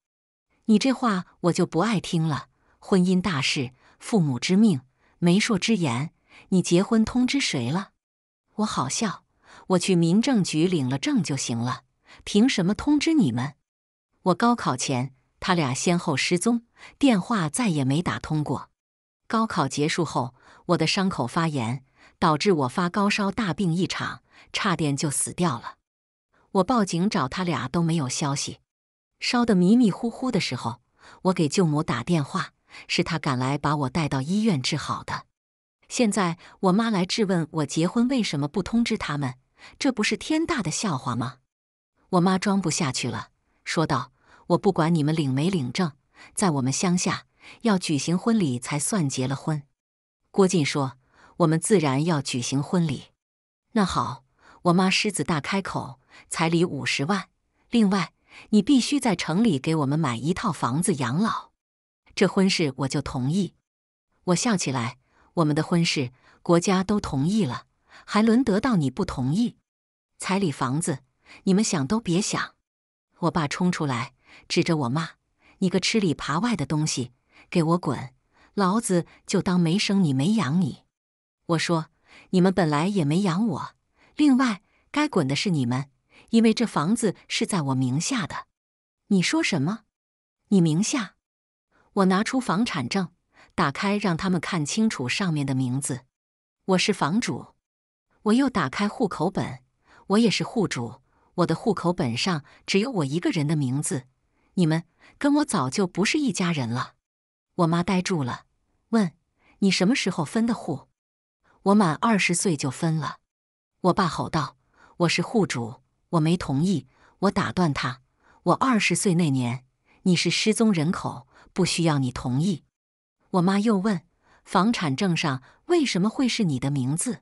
你这话我就不爱听了。婚姻大事，父母之命，媒妁之言。你结婚通知谁了？我好笑，我去民政局领了证就行了，凭什么通知你们？我高考前，他俩先后失踪，电话再也没打通过。高考结束后。我的伤口发炎，导致我发高烧，大病一场，差点就死掉了。我报警找他俩都没有消息。烧得迷迷糊糊的时候，我给舅母打电话，是他赶来把我带到医院治好的。现在我妈来质问我结婚为什么不通知他们，这不是天大的笑话吗？我妈装不下去了，说道：“我不管你们领没领证，在我们乡下，要举行婚礼才算结了婚。”郭靖说：“我们自然要举行婚礼。那好，我妈狮子大开口，彩礼五十万。另外，你必须在城里给我们买一套房子养老。这婚事我就同意。”我笑起来：“我们的婚事，国家都同意了，还轮得到你不同意？彩礼、房子，你们想都别想！”我爸冲出来，指着我妈：“你个吃里扒外的东西，给我滚！”老子就当没生你，没养你。我说，你们本来也没养我。另外，该滚的是你们，因为这房子是在我名下的。你说什么？你名下？我拿出房产证，打开让他们看清楚上面的名字。我是房主。我又打开户口本，我也是户主。我的户口本上只有我一个人的名字。你们跟我早就不是一家人了。我妈呆住了，问：“你什么时候分的户？”我满二十岁就分了。我爸吼道：“我是户主，我没同意！”我打断他：“我二十岁那年，你是失踪人口，不需要你同意。”我妈又问：“房产证上为什么会是你的名字？”“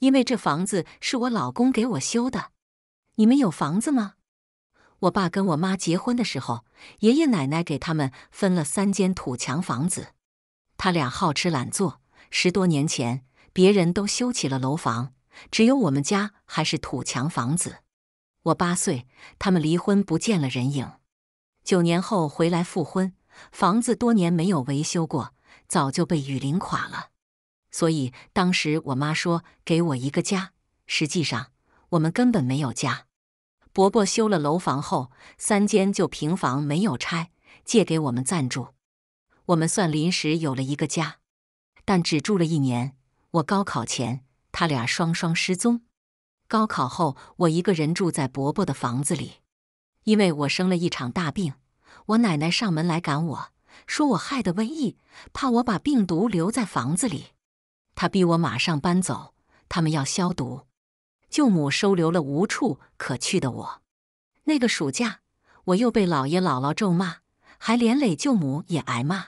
因为这房子是我老公给我修的。”“你们有房子吗？”我爸跟我妈结婚的时候，爷爷奶奶给他们分了三间土墙房子。他俩好吃懒做，十多年前别人都修起了楼房，只有我们家还是土墙房子。我八岁，他们离婚不见了人影。九年后回来复婚，房子多年没有维修过，早就被雨淋垮了。所以当时我妈说给我一个家，实际上我们根本没有家。伯伯修了楼房后，三间旧平房没有拆，借给我们暂住。我们算临时有了一个家，但只住了一年。我高考前，他俩双双失踪。高考后，我一个人住在伯伯的房子里，因为我生了一场大病。我奶奶上门来赶我，说我害得瘟疫，怕我把病毒留在房子里，她逼我马上搬走，他们要消毒。舅母收留了无处可去的我。那个暑假，我又被姥爷姥姥咒骂，还连累舅母也挨骂。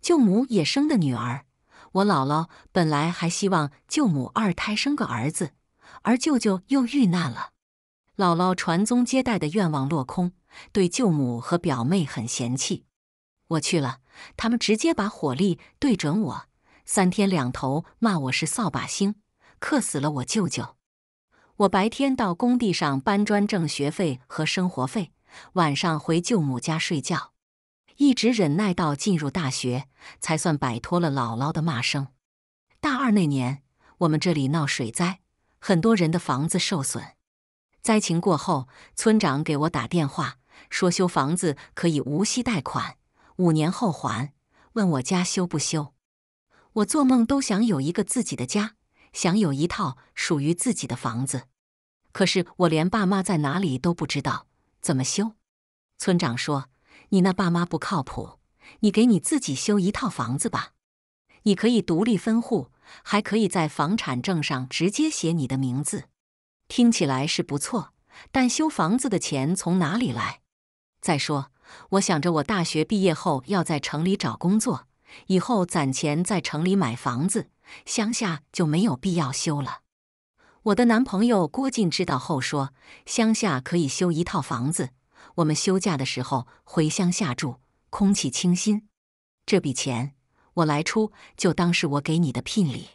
舅母也生的女儿。我姥姥本来还希望舅母二胎生个儿子，而舅舅又遇难了，姥姥传宗接代的愿望落空，对舅母和表妹很嫌弃。我去了，他们直接把火力对准我，三天两头骂我是扫把星，克死了我舅舅。我白天到工地上搬砖挣学费和生活费，晚上回舅母家睡觉，一直忍耐到进入大学，才算摆脱了姥姥的骂声。大二那年，我们这里闹水灾，很多人的房子受损。灾情过后，村长给我打电话说修房子可以无息贷款，五年后还。问我家修不修？我做梦都想有一个自己的家，想有一套属于自己的房子。可是我连爸妈在哪里都不知道，怎么修？村长说：“你那爸妈不靠谱，你给你自己修一套房子吧。你可以独立分户，还可以在房产证上直接写你的名字。听起来是不错，但修房子的钱从哪里来？再说，我想着我大学毕业后要在城里找工作，以后攒钱在城里买房子，乡下就没有必要修了。”我的男朋友郭靖知道后说：“乡下可以修一套房子，我们休假的时候回乡下住，空气清新。”这笔钱我来出，就当是我给你的聘礼。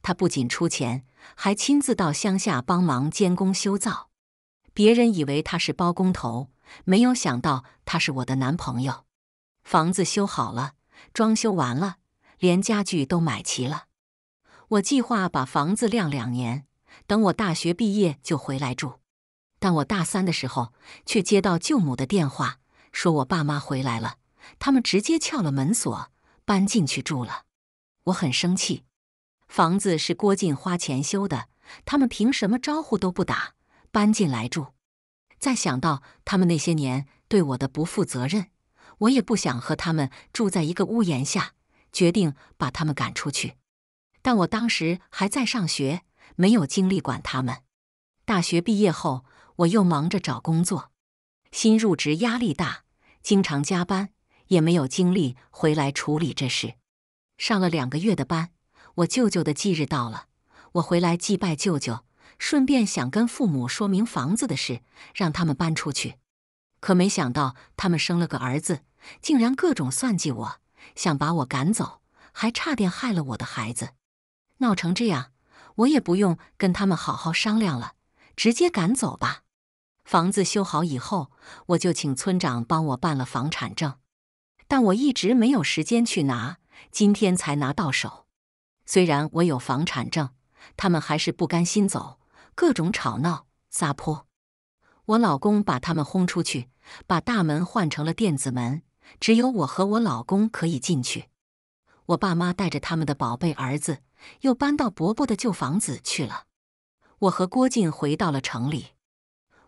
他不仅出钱，还亲自到乡下帮忙监工修造。别人以为他是包工头，没有想到他是我的男朋友。房子修好了，装修完了，连家具都买齐了。我计划把房子晾两年。等我大学毕业就回来住，但我大三的时候却接到舅母的电话，说我爸妈回来了，他们直接撬了门锁搬进去住了。我很生气，房子是郭靖花钱修的，他们凭什么招呼都不打搬进来住？再想到他们那些年对我的不负责任，我也不想和他们住在一个屋檐下，决定把他们赶出去。但我当时还在上学。没有精力管他们。大学毕业后，我又忙着找工作，新入职压力大，经常加班，也没有精力回来处理这事。上了两个月的班，我舅舅的忌日到了，我回来祭拜舅舅，顺便想跟父母说明房子的事，让他们搬出去。可没想到，他们生了个儿子，竟然各种算计我，想把我赶走，还差点害了我的孩子，闹成这样。我也不用跟他们好好商量了，直接赶走吧。房子修好以后，我就请村长帮我办了房产证，但我一直没有时间去拿，今天才拿到手。虽然我有房产证，他们还是不甘心走，各种吵闹、撒泼。我老公把他们轰出去，把大门换成了电子门，只有我和我老公可以进去。我爸妈带着他们的宝贝儿子。又搬到伯伯的旧房子去了。我和郭靖回到了城里，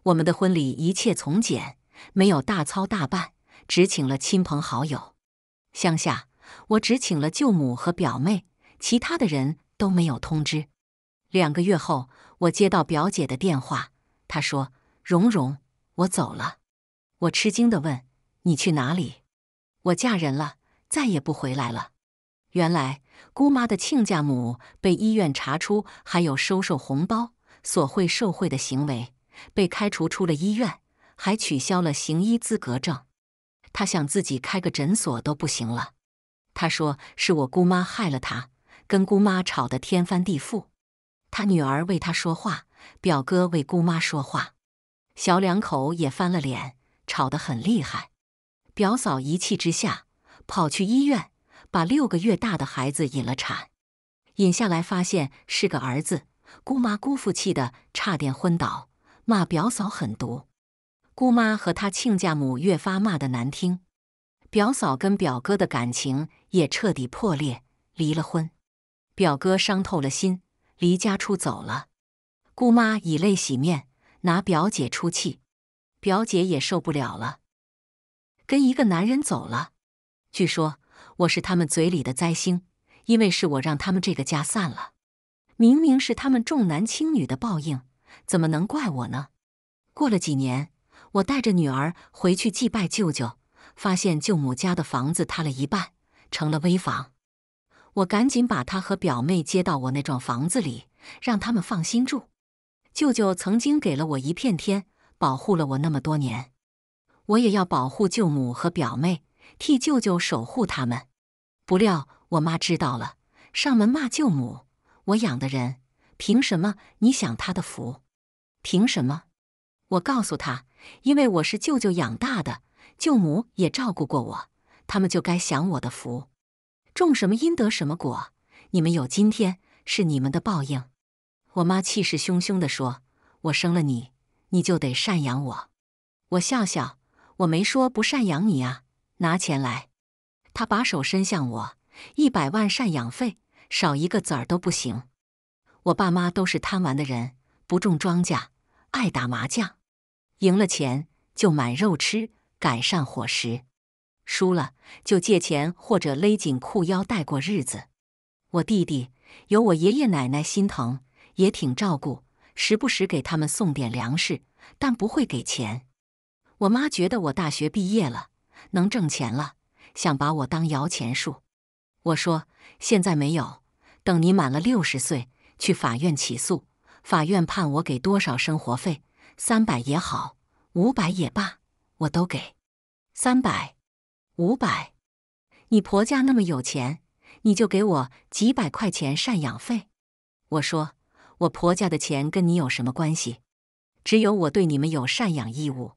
我们的婚礼一切从简，没有大操大办，只请了亲朋好友。乡下我只请了舅母和表妹，其他的人都没有通知。两个月后，我接到表姐的电话，她说：“蓉蓉，我走了。”我吃惊的问：“你去哪里？”“我嫁人了，再也不回来了。”原来。姑妈的亲家母被医院查出还有收受红包、索贿受贿的行为，被开除出了医院，还取消了行医资格证。他想自己开个诊所都不行了。他说是我姑妈害了他，跟姑妈吵得天翻地覆。他女儿为他说话，表哥为姑妈说话，小两口也翻了脸，吵得很厉害。表嫂一气之下跑去医院。把六个月大的孩子引了产，引下来发现是个儿子，姑妈姑父气得差点昏倒，骂表嫂狠毒。姑妈和她亲家母越发骂得难听，表嫂跟表哥的感情也彻底破裂，离了婚。表哥伤透了心，离家出走了。姑妈以泪洗面，拿表姐出气，表姐也受不了了，跟一个男人走了。据说。我是他们嘴里的灾星，因为是我让他们这个家散了。明明是他们重男轻女的报应，怎么能怪我呢？过了几年，我带着女儿回去祭拜舅舅，发现舅母家的房子塌了一半，成了危房。我赶紧把她和表妹接到我那幢房子里，让他们放心住。舅舅曾经给了我一片天，保护了我那么多年，我也要保护舅母和表妹。替舅舅守护他们，不料我妈知道了，上门骂舅母：“我养的人凭什么你享他的福？凭什么？”我告诉他：“因为我是舅舅养大的，舅母也照顾过我，他们就该享我的福。种什么因得什么果，你们有今天是你们的报应。”我妈气势汹汹地说：“我生了你，你就得赡养我。”我笑笑，我没说不赡养你啊。拿钱来！他把手伸向我，一百万赡养费，少一个子儿都不行。我爸妈都是贪玩的人，不种庄稼，爱打麻将，赢了钱就买肉吃，改善伙食；输了就借钱或者勒紧裤腰带过日子。我弟弟有我爷爷奶奶心疼，也挺照顾，时不时给他们送点粮食，但不会给钱。我妈觉得我大学毕业了。能挣钱了，想把我当摇钱树。我说现在没有，等你满了六十岁，去法院起诉，法院判我给多少生活费，三百也好，五百也罢，我都给。三百，五百，你婆家那么有钱，你就给我几百块钱赡养费？我说我婆家的钱跟你有什么关系？只有我对你们有赡养义务，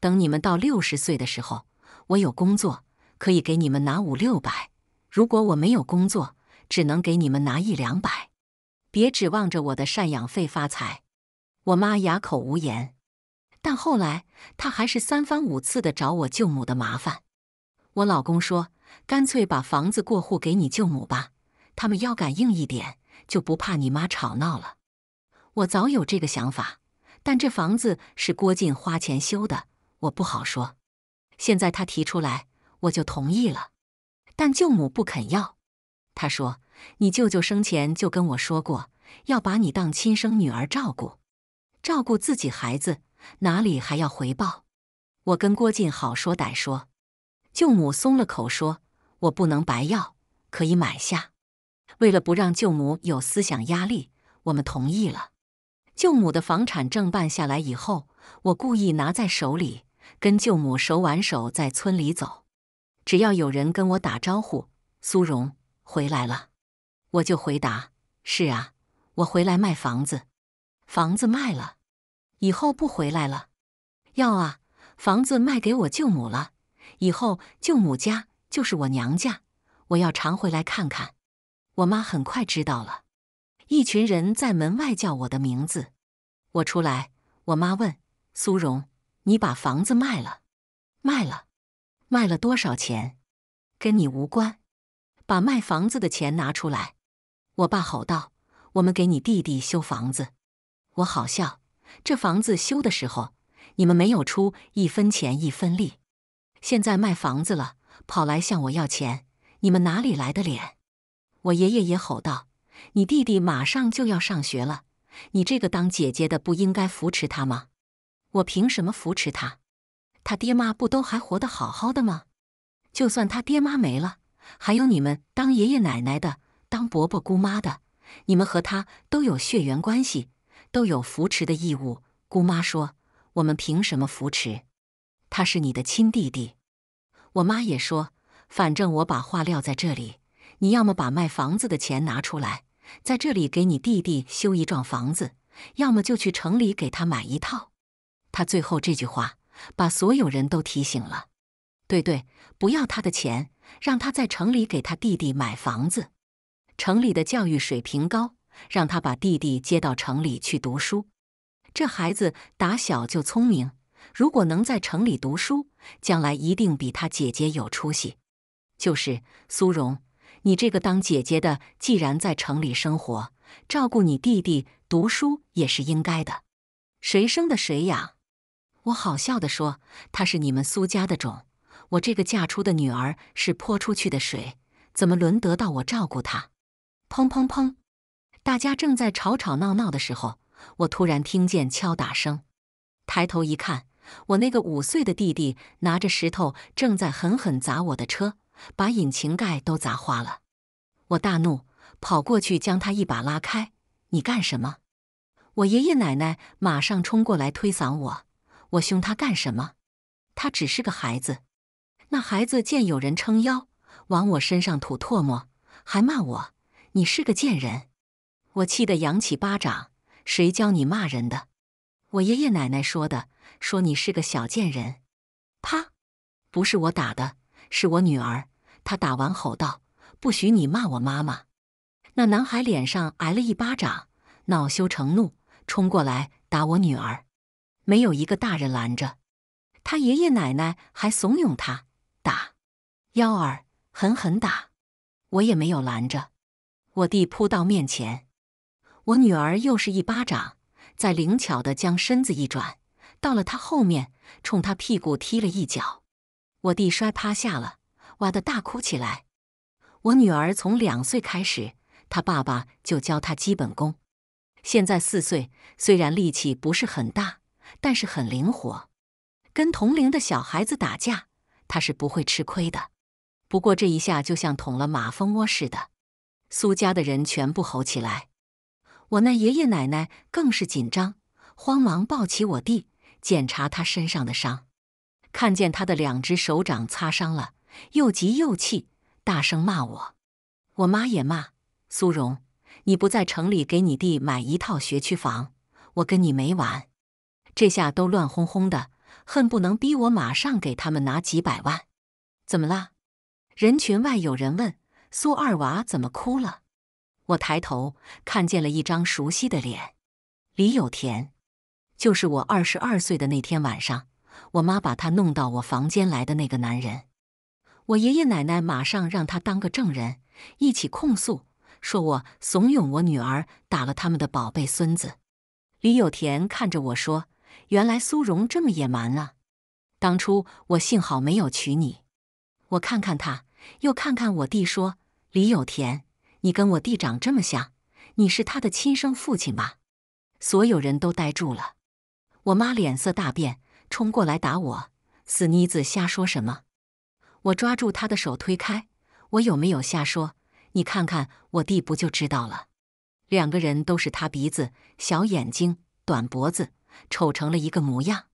等你们到六十岁的时候。我有工作，可以给你们拿五六百；如果我没有工作，只能给你们拿一两百。别指望着我的赡养费发财。我妈哑口无言，但后来她还是三番五次的找我舅母的麻烦。我老公说：“干脆把房子过户给你舅母吧，他们腰杆硬一点，就不怕你妈吵闹了。”我早有这个想法，但这房子是郭靖花钱修的，我不好说。现在他提出来，我就同意了，但舅母不肯要。他说：“你舅舅生前就跟我说过，要把你当亲生女儿照顾，照顾自己孩子，哪里还要回报？”我跟郭靖好说歹说，舅母松了口，说我不能白要，可以买下。为了不让舅母有思想压力，我们同意了。舅母的房产证办下来以后，我故意拿在手里。跟舅母手挽手在村里走，只要有人跟我打招呼，苏荣回来了，我就回答：“是啊，我回来卖房子，房子卖了，以后不回来了。”“要啊，房子卖给我舅母了，以后舅母家就是我娘家，我要常回来看看。”我妈很快知道了，一群人在门外叫我的名字，我出来，我妈问：“苏荣。”你把房子卖了，卖了，卖了多少钱？跟你无关。把卖房子的钱拿出来！我爸吼道：“我们给你弟弟修房子。”我好笑，这房子修的时候你们没有出一分钱一分力，现在卖房子了，跑来向我要钱，你们哪里来的脸？我爷爷也吼道：“你弟弟马上就要上学了，你这个当姐姐的不应该扶持他吗？”我凭什么扶持他？他爹妈不都还活得好好的吗？就算他爹妈没了，还有你们当爷爷奶奶的、当伯伯姑妈的，你们和他都有血缘关系，都有扶持的义务。姑妈说：“我们凭什么扶持？他是你的亲弟弟。”我妈也说：“反正我把话撂在这里，你要么把卖房子的钱拿出来，在这里给你弟弟修一幢房子，要么就去城里给他买一套。”他最后这句话把所有人都提醒了。对对，不要他的钱，让他在城里给他弟弟买房子。城里的教育水平高，让他把弟弟接到城里去读书。这孩子打小就聪明，如果能在城里读书，将来一定比他姐姐有出息。就是苏荣，你这个当姐姐的，既然在城里生活，照顾你弟弟读书也是应该的。谁生的谁养。我好笑地说：“她是你们苏家的种，我这个嫁出的女儿是泼出去的水，怎么轮得到我照顾她？”砰砰砰！大家正在吵吵闹闹的时候，我突然听见敲打声，抬头一看，我那个五岁的弟弟拿着石头正在狠狠砸我的车，把引擎盖都砸花了。我大怒，跑过去将他一把拉开：“你干什么？”我爷爷奶奶马上冲过来推搡我。我凶他干什么？他只是个孩子。那孩子见有人撑腰，往我身上吐唾沫，还骂我：“你是个贱人！”我气得扬起巴掌：“谁教你骂人的？”我爷爷奶奶说的，说你是个小贱人。啪！不是我打的，是我女儿。她打完吼道：“不许你骂我妈妈！”那男孩脸上挨了一巴掌，恼羞成怒，冲过来打我女儿。没有一个大人拦着，他爷爷奶奶还怂恿他打幺儿，狠狠打。我也没有拦着，我弟扑到面前，我女儿又是一巴掌，再灵巧的将身子一转，到了他后面，冲他屁股踢了一脚。我弟摔趴下了，哇的大哭起来。我女儿从两岁开始，她爸爸就教她基本功，现在四岁，虽然力气不是很大。但是很灵活，跟同龄的小孩子打架，他是不会吃亏的。不过这一下就像捅了马蜂窝似的，苏家的人全部吼起来。我那爷爷奶奶更是紧张，慌忙抱起我弟，检查他身上的伤。看见他的两只手掌擦伤了，又急又气，大声骂我。我妈也骂苏荣：“你不在城里给你弟买一套学区房，我跟你没完。”这下都乱哄哄的，恨不能逼我马上给他们拿几百万。怎么啦？人群外有人问苏二娃怎么哭了。我抬头看见了一张熟悉的脸，李有田，就是我二十二岁的那天晚上，我妈把他弄到我房间来的那个男人。我爷爷奶奶马上让他当个证人，一起控诉说我怂恿我女儿打了他们的宝贝孙子。李有田看着我说。原来苏荣这么野蛮啊！当初我幸好没有娶你。我看看他，又看看我弟，说：“李有田，你跟我弟长这么像，你是他的亲生父亲吧？”所有人都呆住了。我妈脸色大变，冲过来打我：“死妮子，瞎说什么！”我抓住她的手，推开：“我有没有瞎说？你看看我弟，不就知道了？两个人都是塌鼻子、小眼睛、短脖子。”丑成了一个模样，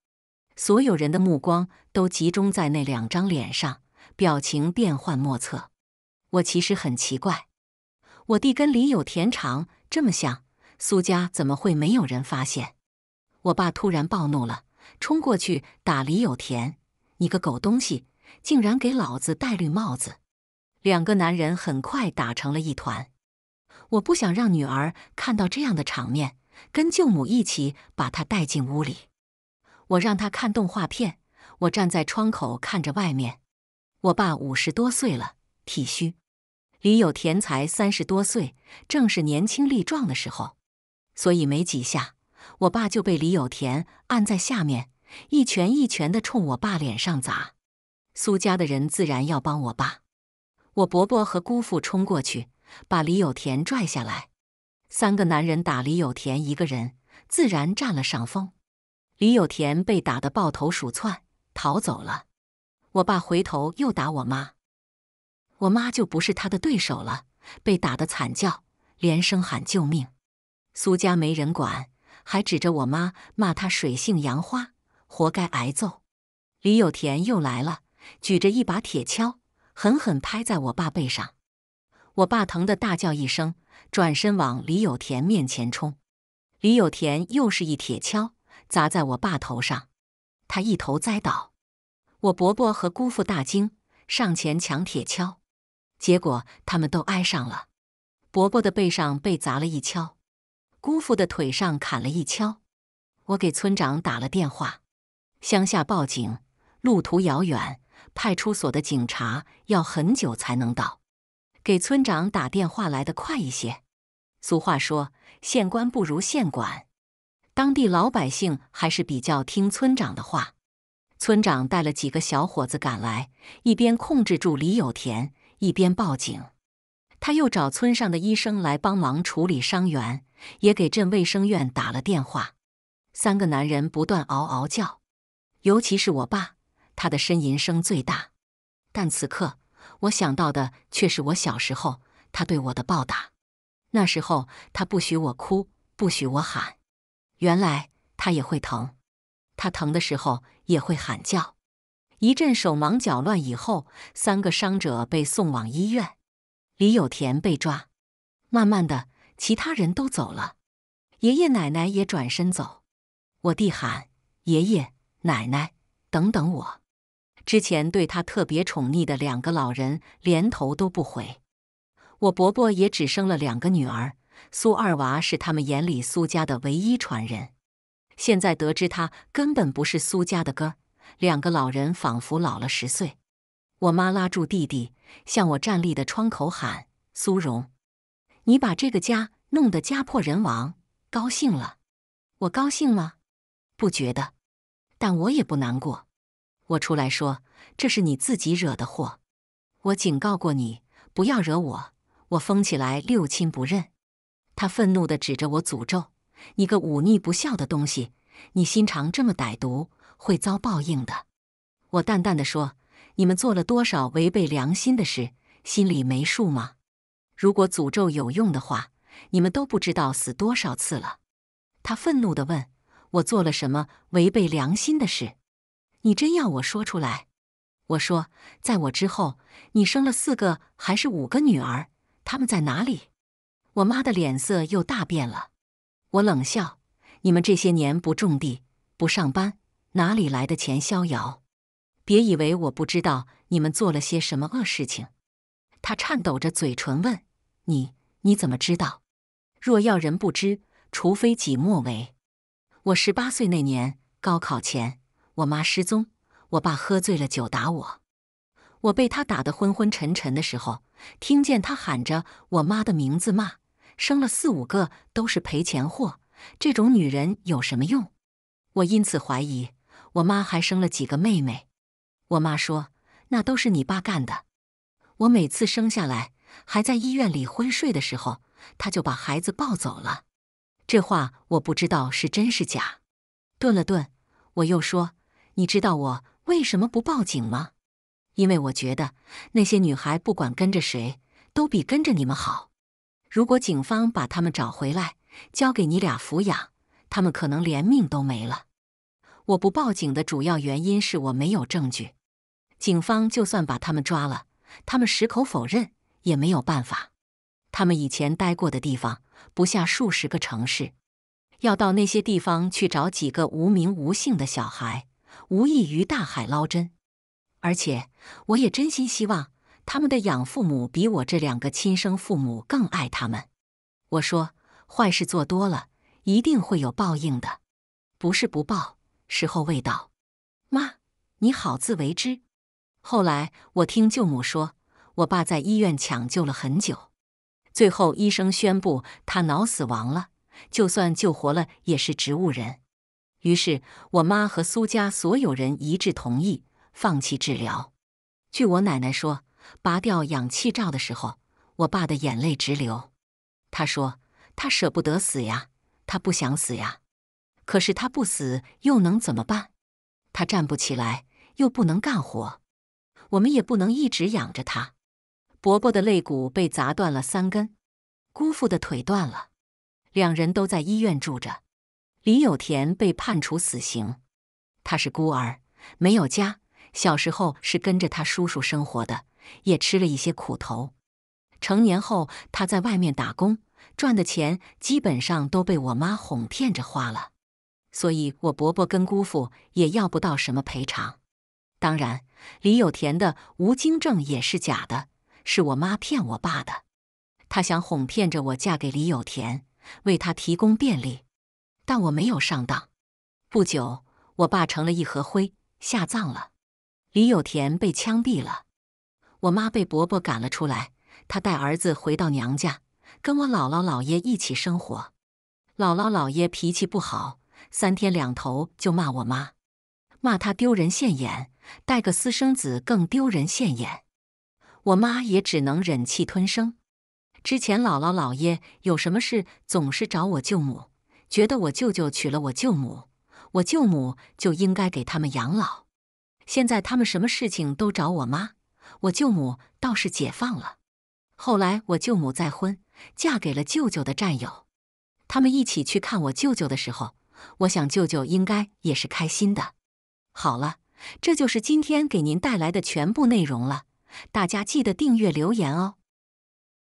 所有人的目光都集中在那两张脸上，表情变幻莫测。我其实很奇怪，我弟跟李有田长这么像，苏家怎么会没有人发现？我爸突然暴怒了，冲过去打李有田：“你个狗东西，竟然给老子戴绿帽子！”两个男人很快打成了一团。我不想让女儿看到这样的场面。跟舅母一起把他带进屋里，我让他看动画片。我站在窗口看着外面。我爸五十多岁了，体虚；李有田才三十多岁，正是年轻力壮的时候。所以没几下，我爸就被李有田按在下面，一拳一拳的冲我爸脸上砸。苏家的人自然要帮我爸，我伯伯和姑父冲过去，把李有田拽下来。三个男人打李有田一个人，自然占了上风。李有田被打得抱头鼠窜，逃走了。我爸回头又打我妈，我妈就不是他的对手了，被打得惨叫，连声喊救命。苏家没人管，还指着我妈骂他水性杨花，活该挨揍。李有田又来了，举着一把铁锹，狠狠拍在我爸背上。我爸疼得大叫一声，转身往李有田面前冲。李有田又是一铁锹砸在我爸头上，他一头栽倒。我伯伯和姑父大惊，上前抢铁锹，结果他们都挨上了。伯伯的背上被砸了一锹，姑父的腿上砍了一锹。我给村长打了电话，乡下报警，路途遥远，派出所的警察要很久才能到。给村长打电话来得快一些。俗话说，县官不如县管，当地老百姓还是比较听村长的话。村长带了几个小伙子赶来，一边控制住李有田，一边报警。他又找村上的医生来帮忙处理伤员，也给镇卫生院打了电话。三个男人不断嗷嗷叫，尤其是我爸，他的呻吟声最大。但此刻。我想到的却是我小时候他对我的暴打。那时候他不许我哭，不许我喊。原来他也会疼，他疼的时候也会喊叫。一阵手忙脚乱以后，三个伤者被送往医院，李有田被抓。慢慢的，其他人都走了，爷爷奶奶也转身走。我弟喊：“爷爷奶奶，等等我。”之前对他特别宠溺的两个老人连头都不回，我伯伯也只生了两个女儿，苏二娃是他们眼里苏家的唯一传人。现在得知他根本不是苏家的根两个老人仿佛老了十岁。我妈拉住弟弟，向我站立的窗口喊：“苏荣，你把这个家弄得家破人亡，高兴了？我高兴吗？不觉得，但我也不难过。”我出来说：“这是你自己惹的祸，我警告过你，不要惹我，我疯起来六亲不认。”他愤怒的指着我，诅咒：“你个忤逆不孝的东西，你心肠这么歹毒，会遭报应的。”我淡淡的说：“你们做了多少违背良心的事，心里没数吗？如果诅咒有用的话，你们都不知道死多少次了。”他愤怒的问我：“做了什么违背良心的事？”你真要我说出来？我说，在我之后，你生了四个还是五个女儿？他们在哪里？我妈的脸色又大变了。我冷笑：“你们这些年不种地，不上班，哪里来的钱逍遥？别以为我不知道你们做了些什么恶事情。”她颤抖着嘴唇问：“你你怎么知道？若要人不知，除非己莫为。”我十八岁那年，高考前。我妈失踪，我爸喝醉了酒打我。我被他打得昏昏沉沉的时候，听见他喊着我妈的名字骂：“生了四五个都是赔钱货，这种女人有什么用？”我因此怀疑我妈还生了几个妹妹。我妈说：“那都是你爸干的。”我每次生下来还在医院里昏睡的时候，他就把孩子抱走了。这话我不知道是真是假。顿了顿，我又说。你知道我为什么不报警吗？因为我觉得那些女孩不管跟着谁，都比跟着你们好。如果警方把他们找回来，交给你俩抚养，他们可能连命都没了。我不报警的主要原因是我没有证据。警方就算把他们抓了，他们矢口否认也没有办法。他们以前待过的地方不下数十个城市，要到那些地方去找几个无名无姓的小孩。无异于大海捞针，而且我也真心希望他们的养父母比我这两个亲生父母更爱他们。我说，坏事做多了，一定会有报应的，不是不报，时候未到。妈，你好自为之。后来我听舅母说，我爸在医院抢救了很久，最后医生宣布他脑死亡了，就算救活了也是植物人。于是，我妈和苏家所有人一致同意放弃治疗。据我奶奶说，拔掉氧气罩的时候，我爸的眼泪直流。他说：“他舍不得死呀，他不想死呀。可是他不死又能怎么办？他站不起来，又不能干活，我们也不能一直养着他。伯伯的肋骨被砸断了三根，姑父的腿断了，两人都在医院住着。”李有田被判处死刑。他是孤儿，没有家，小时候是跟着他叔叔生活的，也吃了一些苦头。成年后，他在外面打工，赚的钱基本上都被我妈哄骗着花了，所以我伯伯跟姑父也要不到什么赔偿。当然，李有田的无精症也是假的，是我妈骗我爸的。他想哄骗着我嫁给李有田，为他提供便利。但我没有上当。不久，我爸成了一盒灰，下葬了。李有田被枪毙了，我妈被伯伯赶了出来。她带儿子回到娘家，跟我姥姥姥爷一起生活。姥姥姥爷脾气不好，三天两头就骂我妈，骂她丢人现眼，带个私生子更丢人现眼。我妈也只能忍气吞声。之前，姥姥姥爷有什么事，总是找我舅母。觉得我舅舅娶了我舅母，我舅母就应该给他们养老。现在他们什么事情都找我妈，我舅母倒是解放了。后来我舅母再婚，嫁给了舅舅的战友，他们一起去看我舅舅的时候，我想舅舅应该也是开心的。好了，这就是今天给您带来的全部内容了，大家记得订阅留言哦。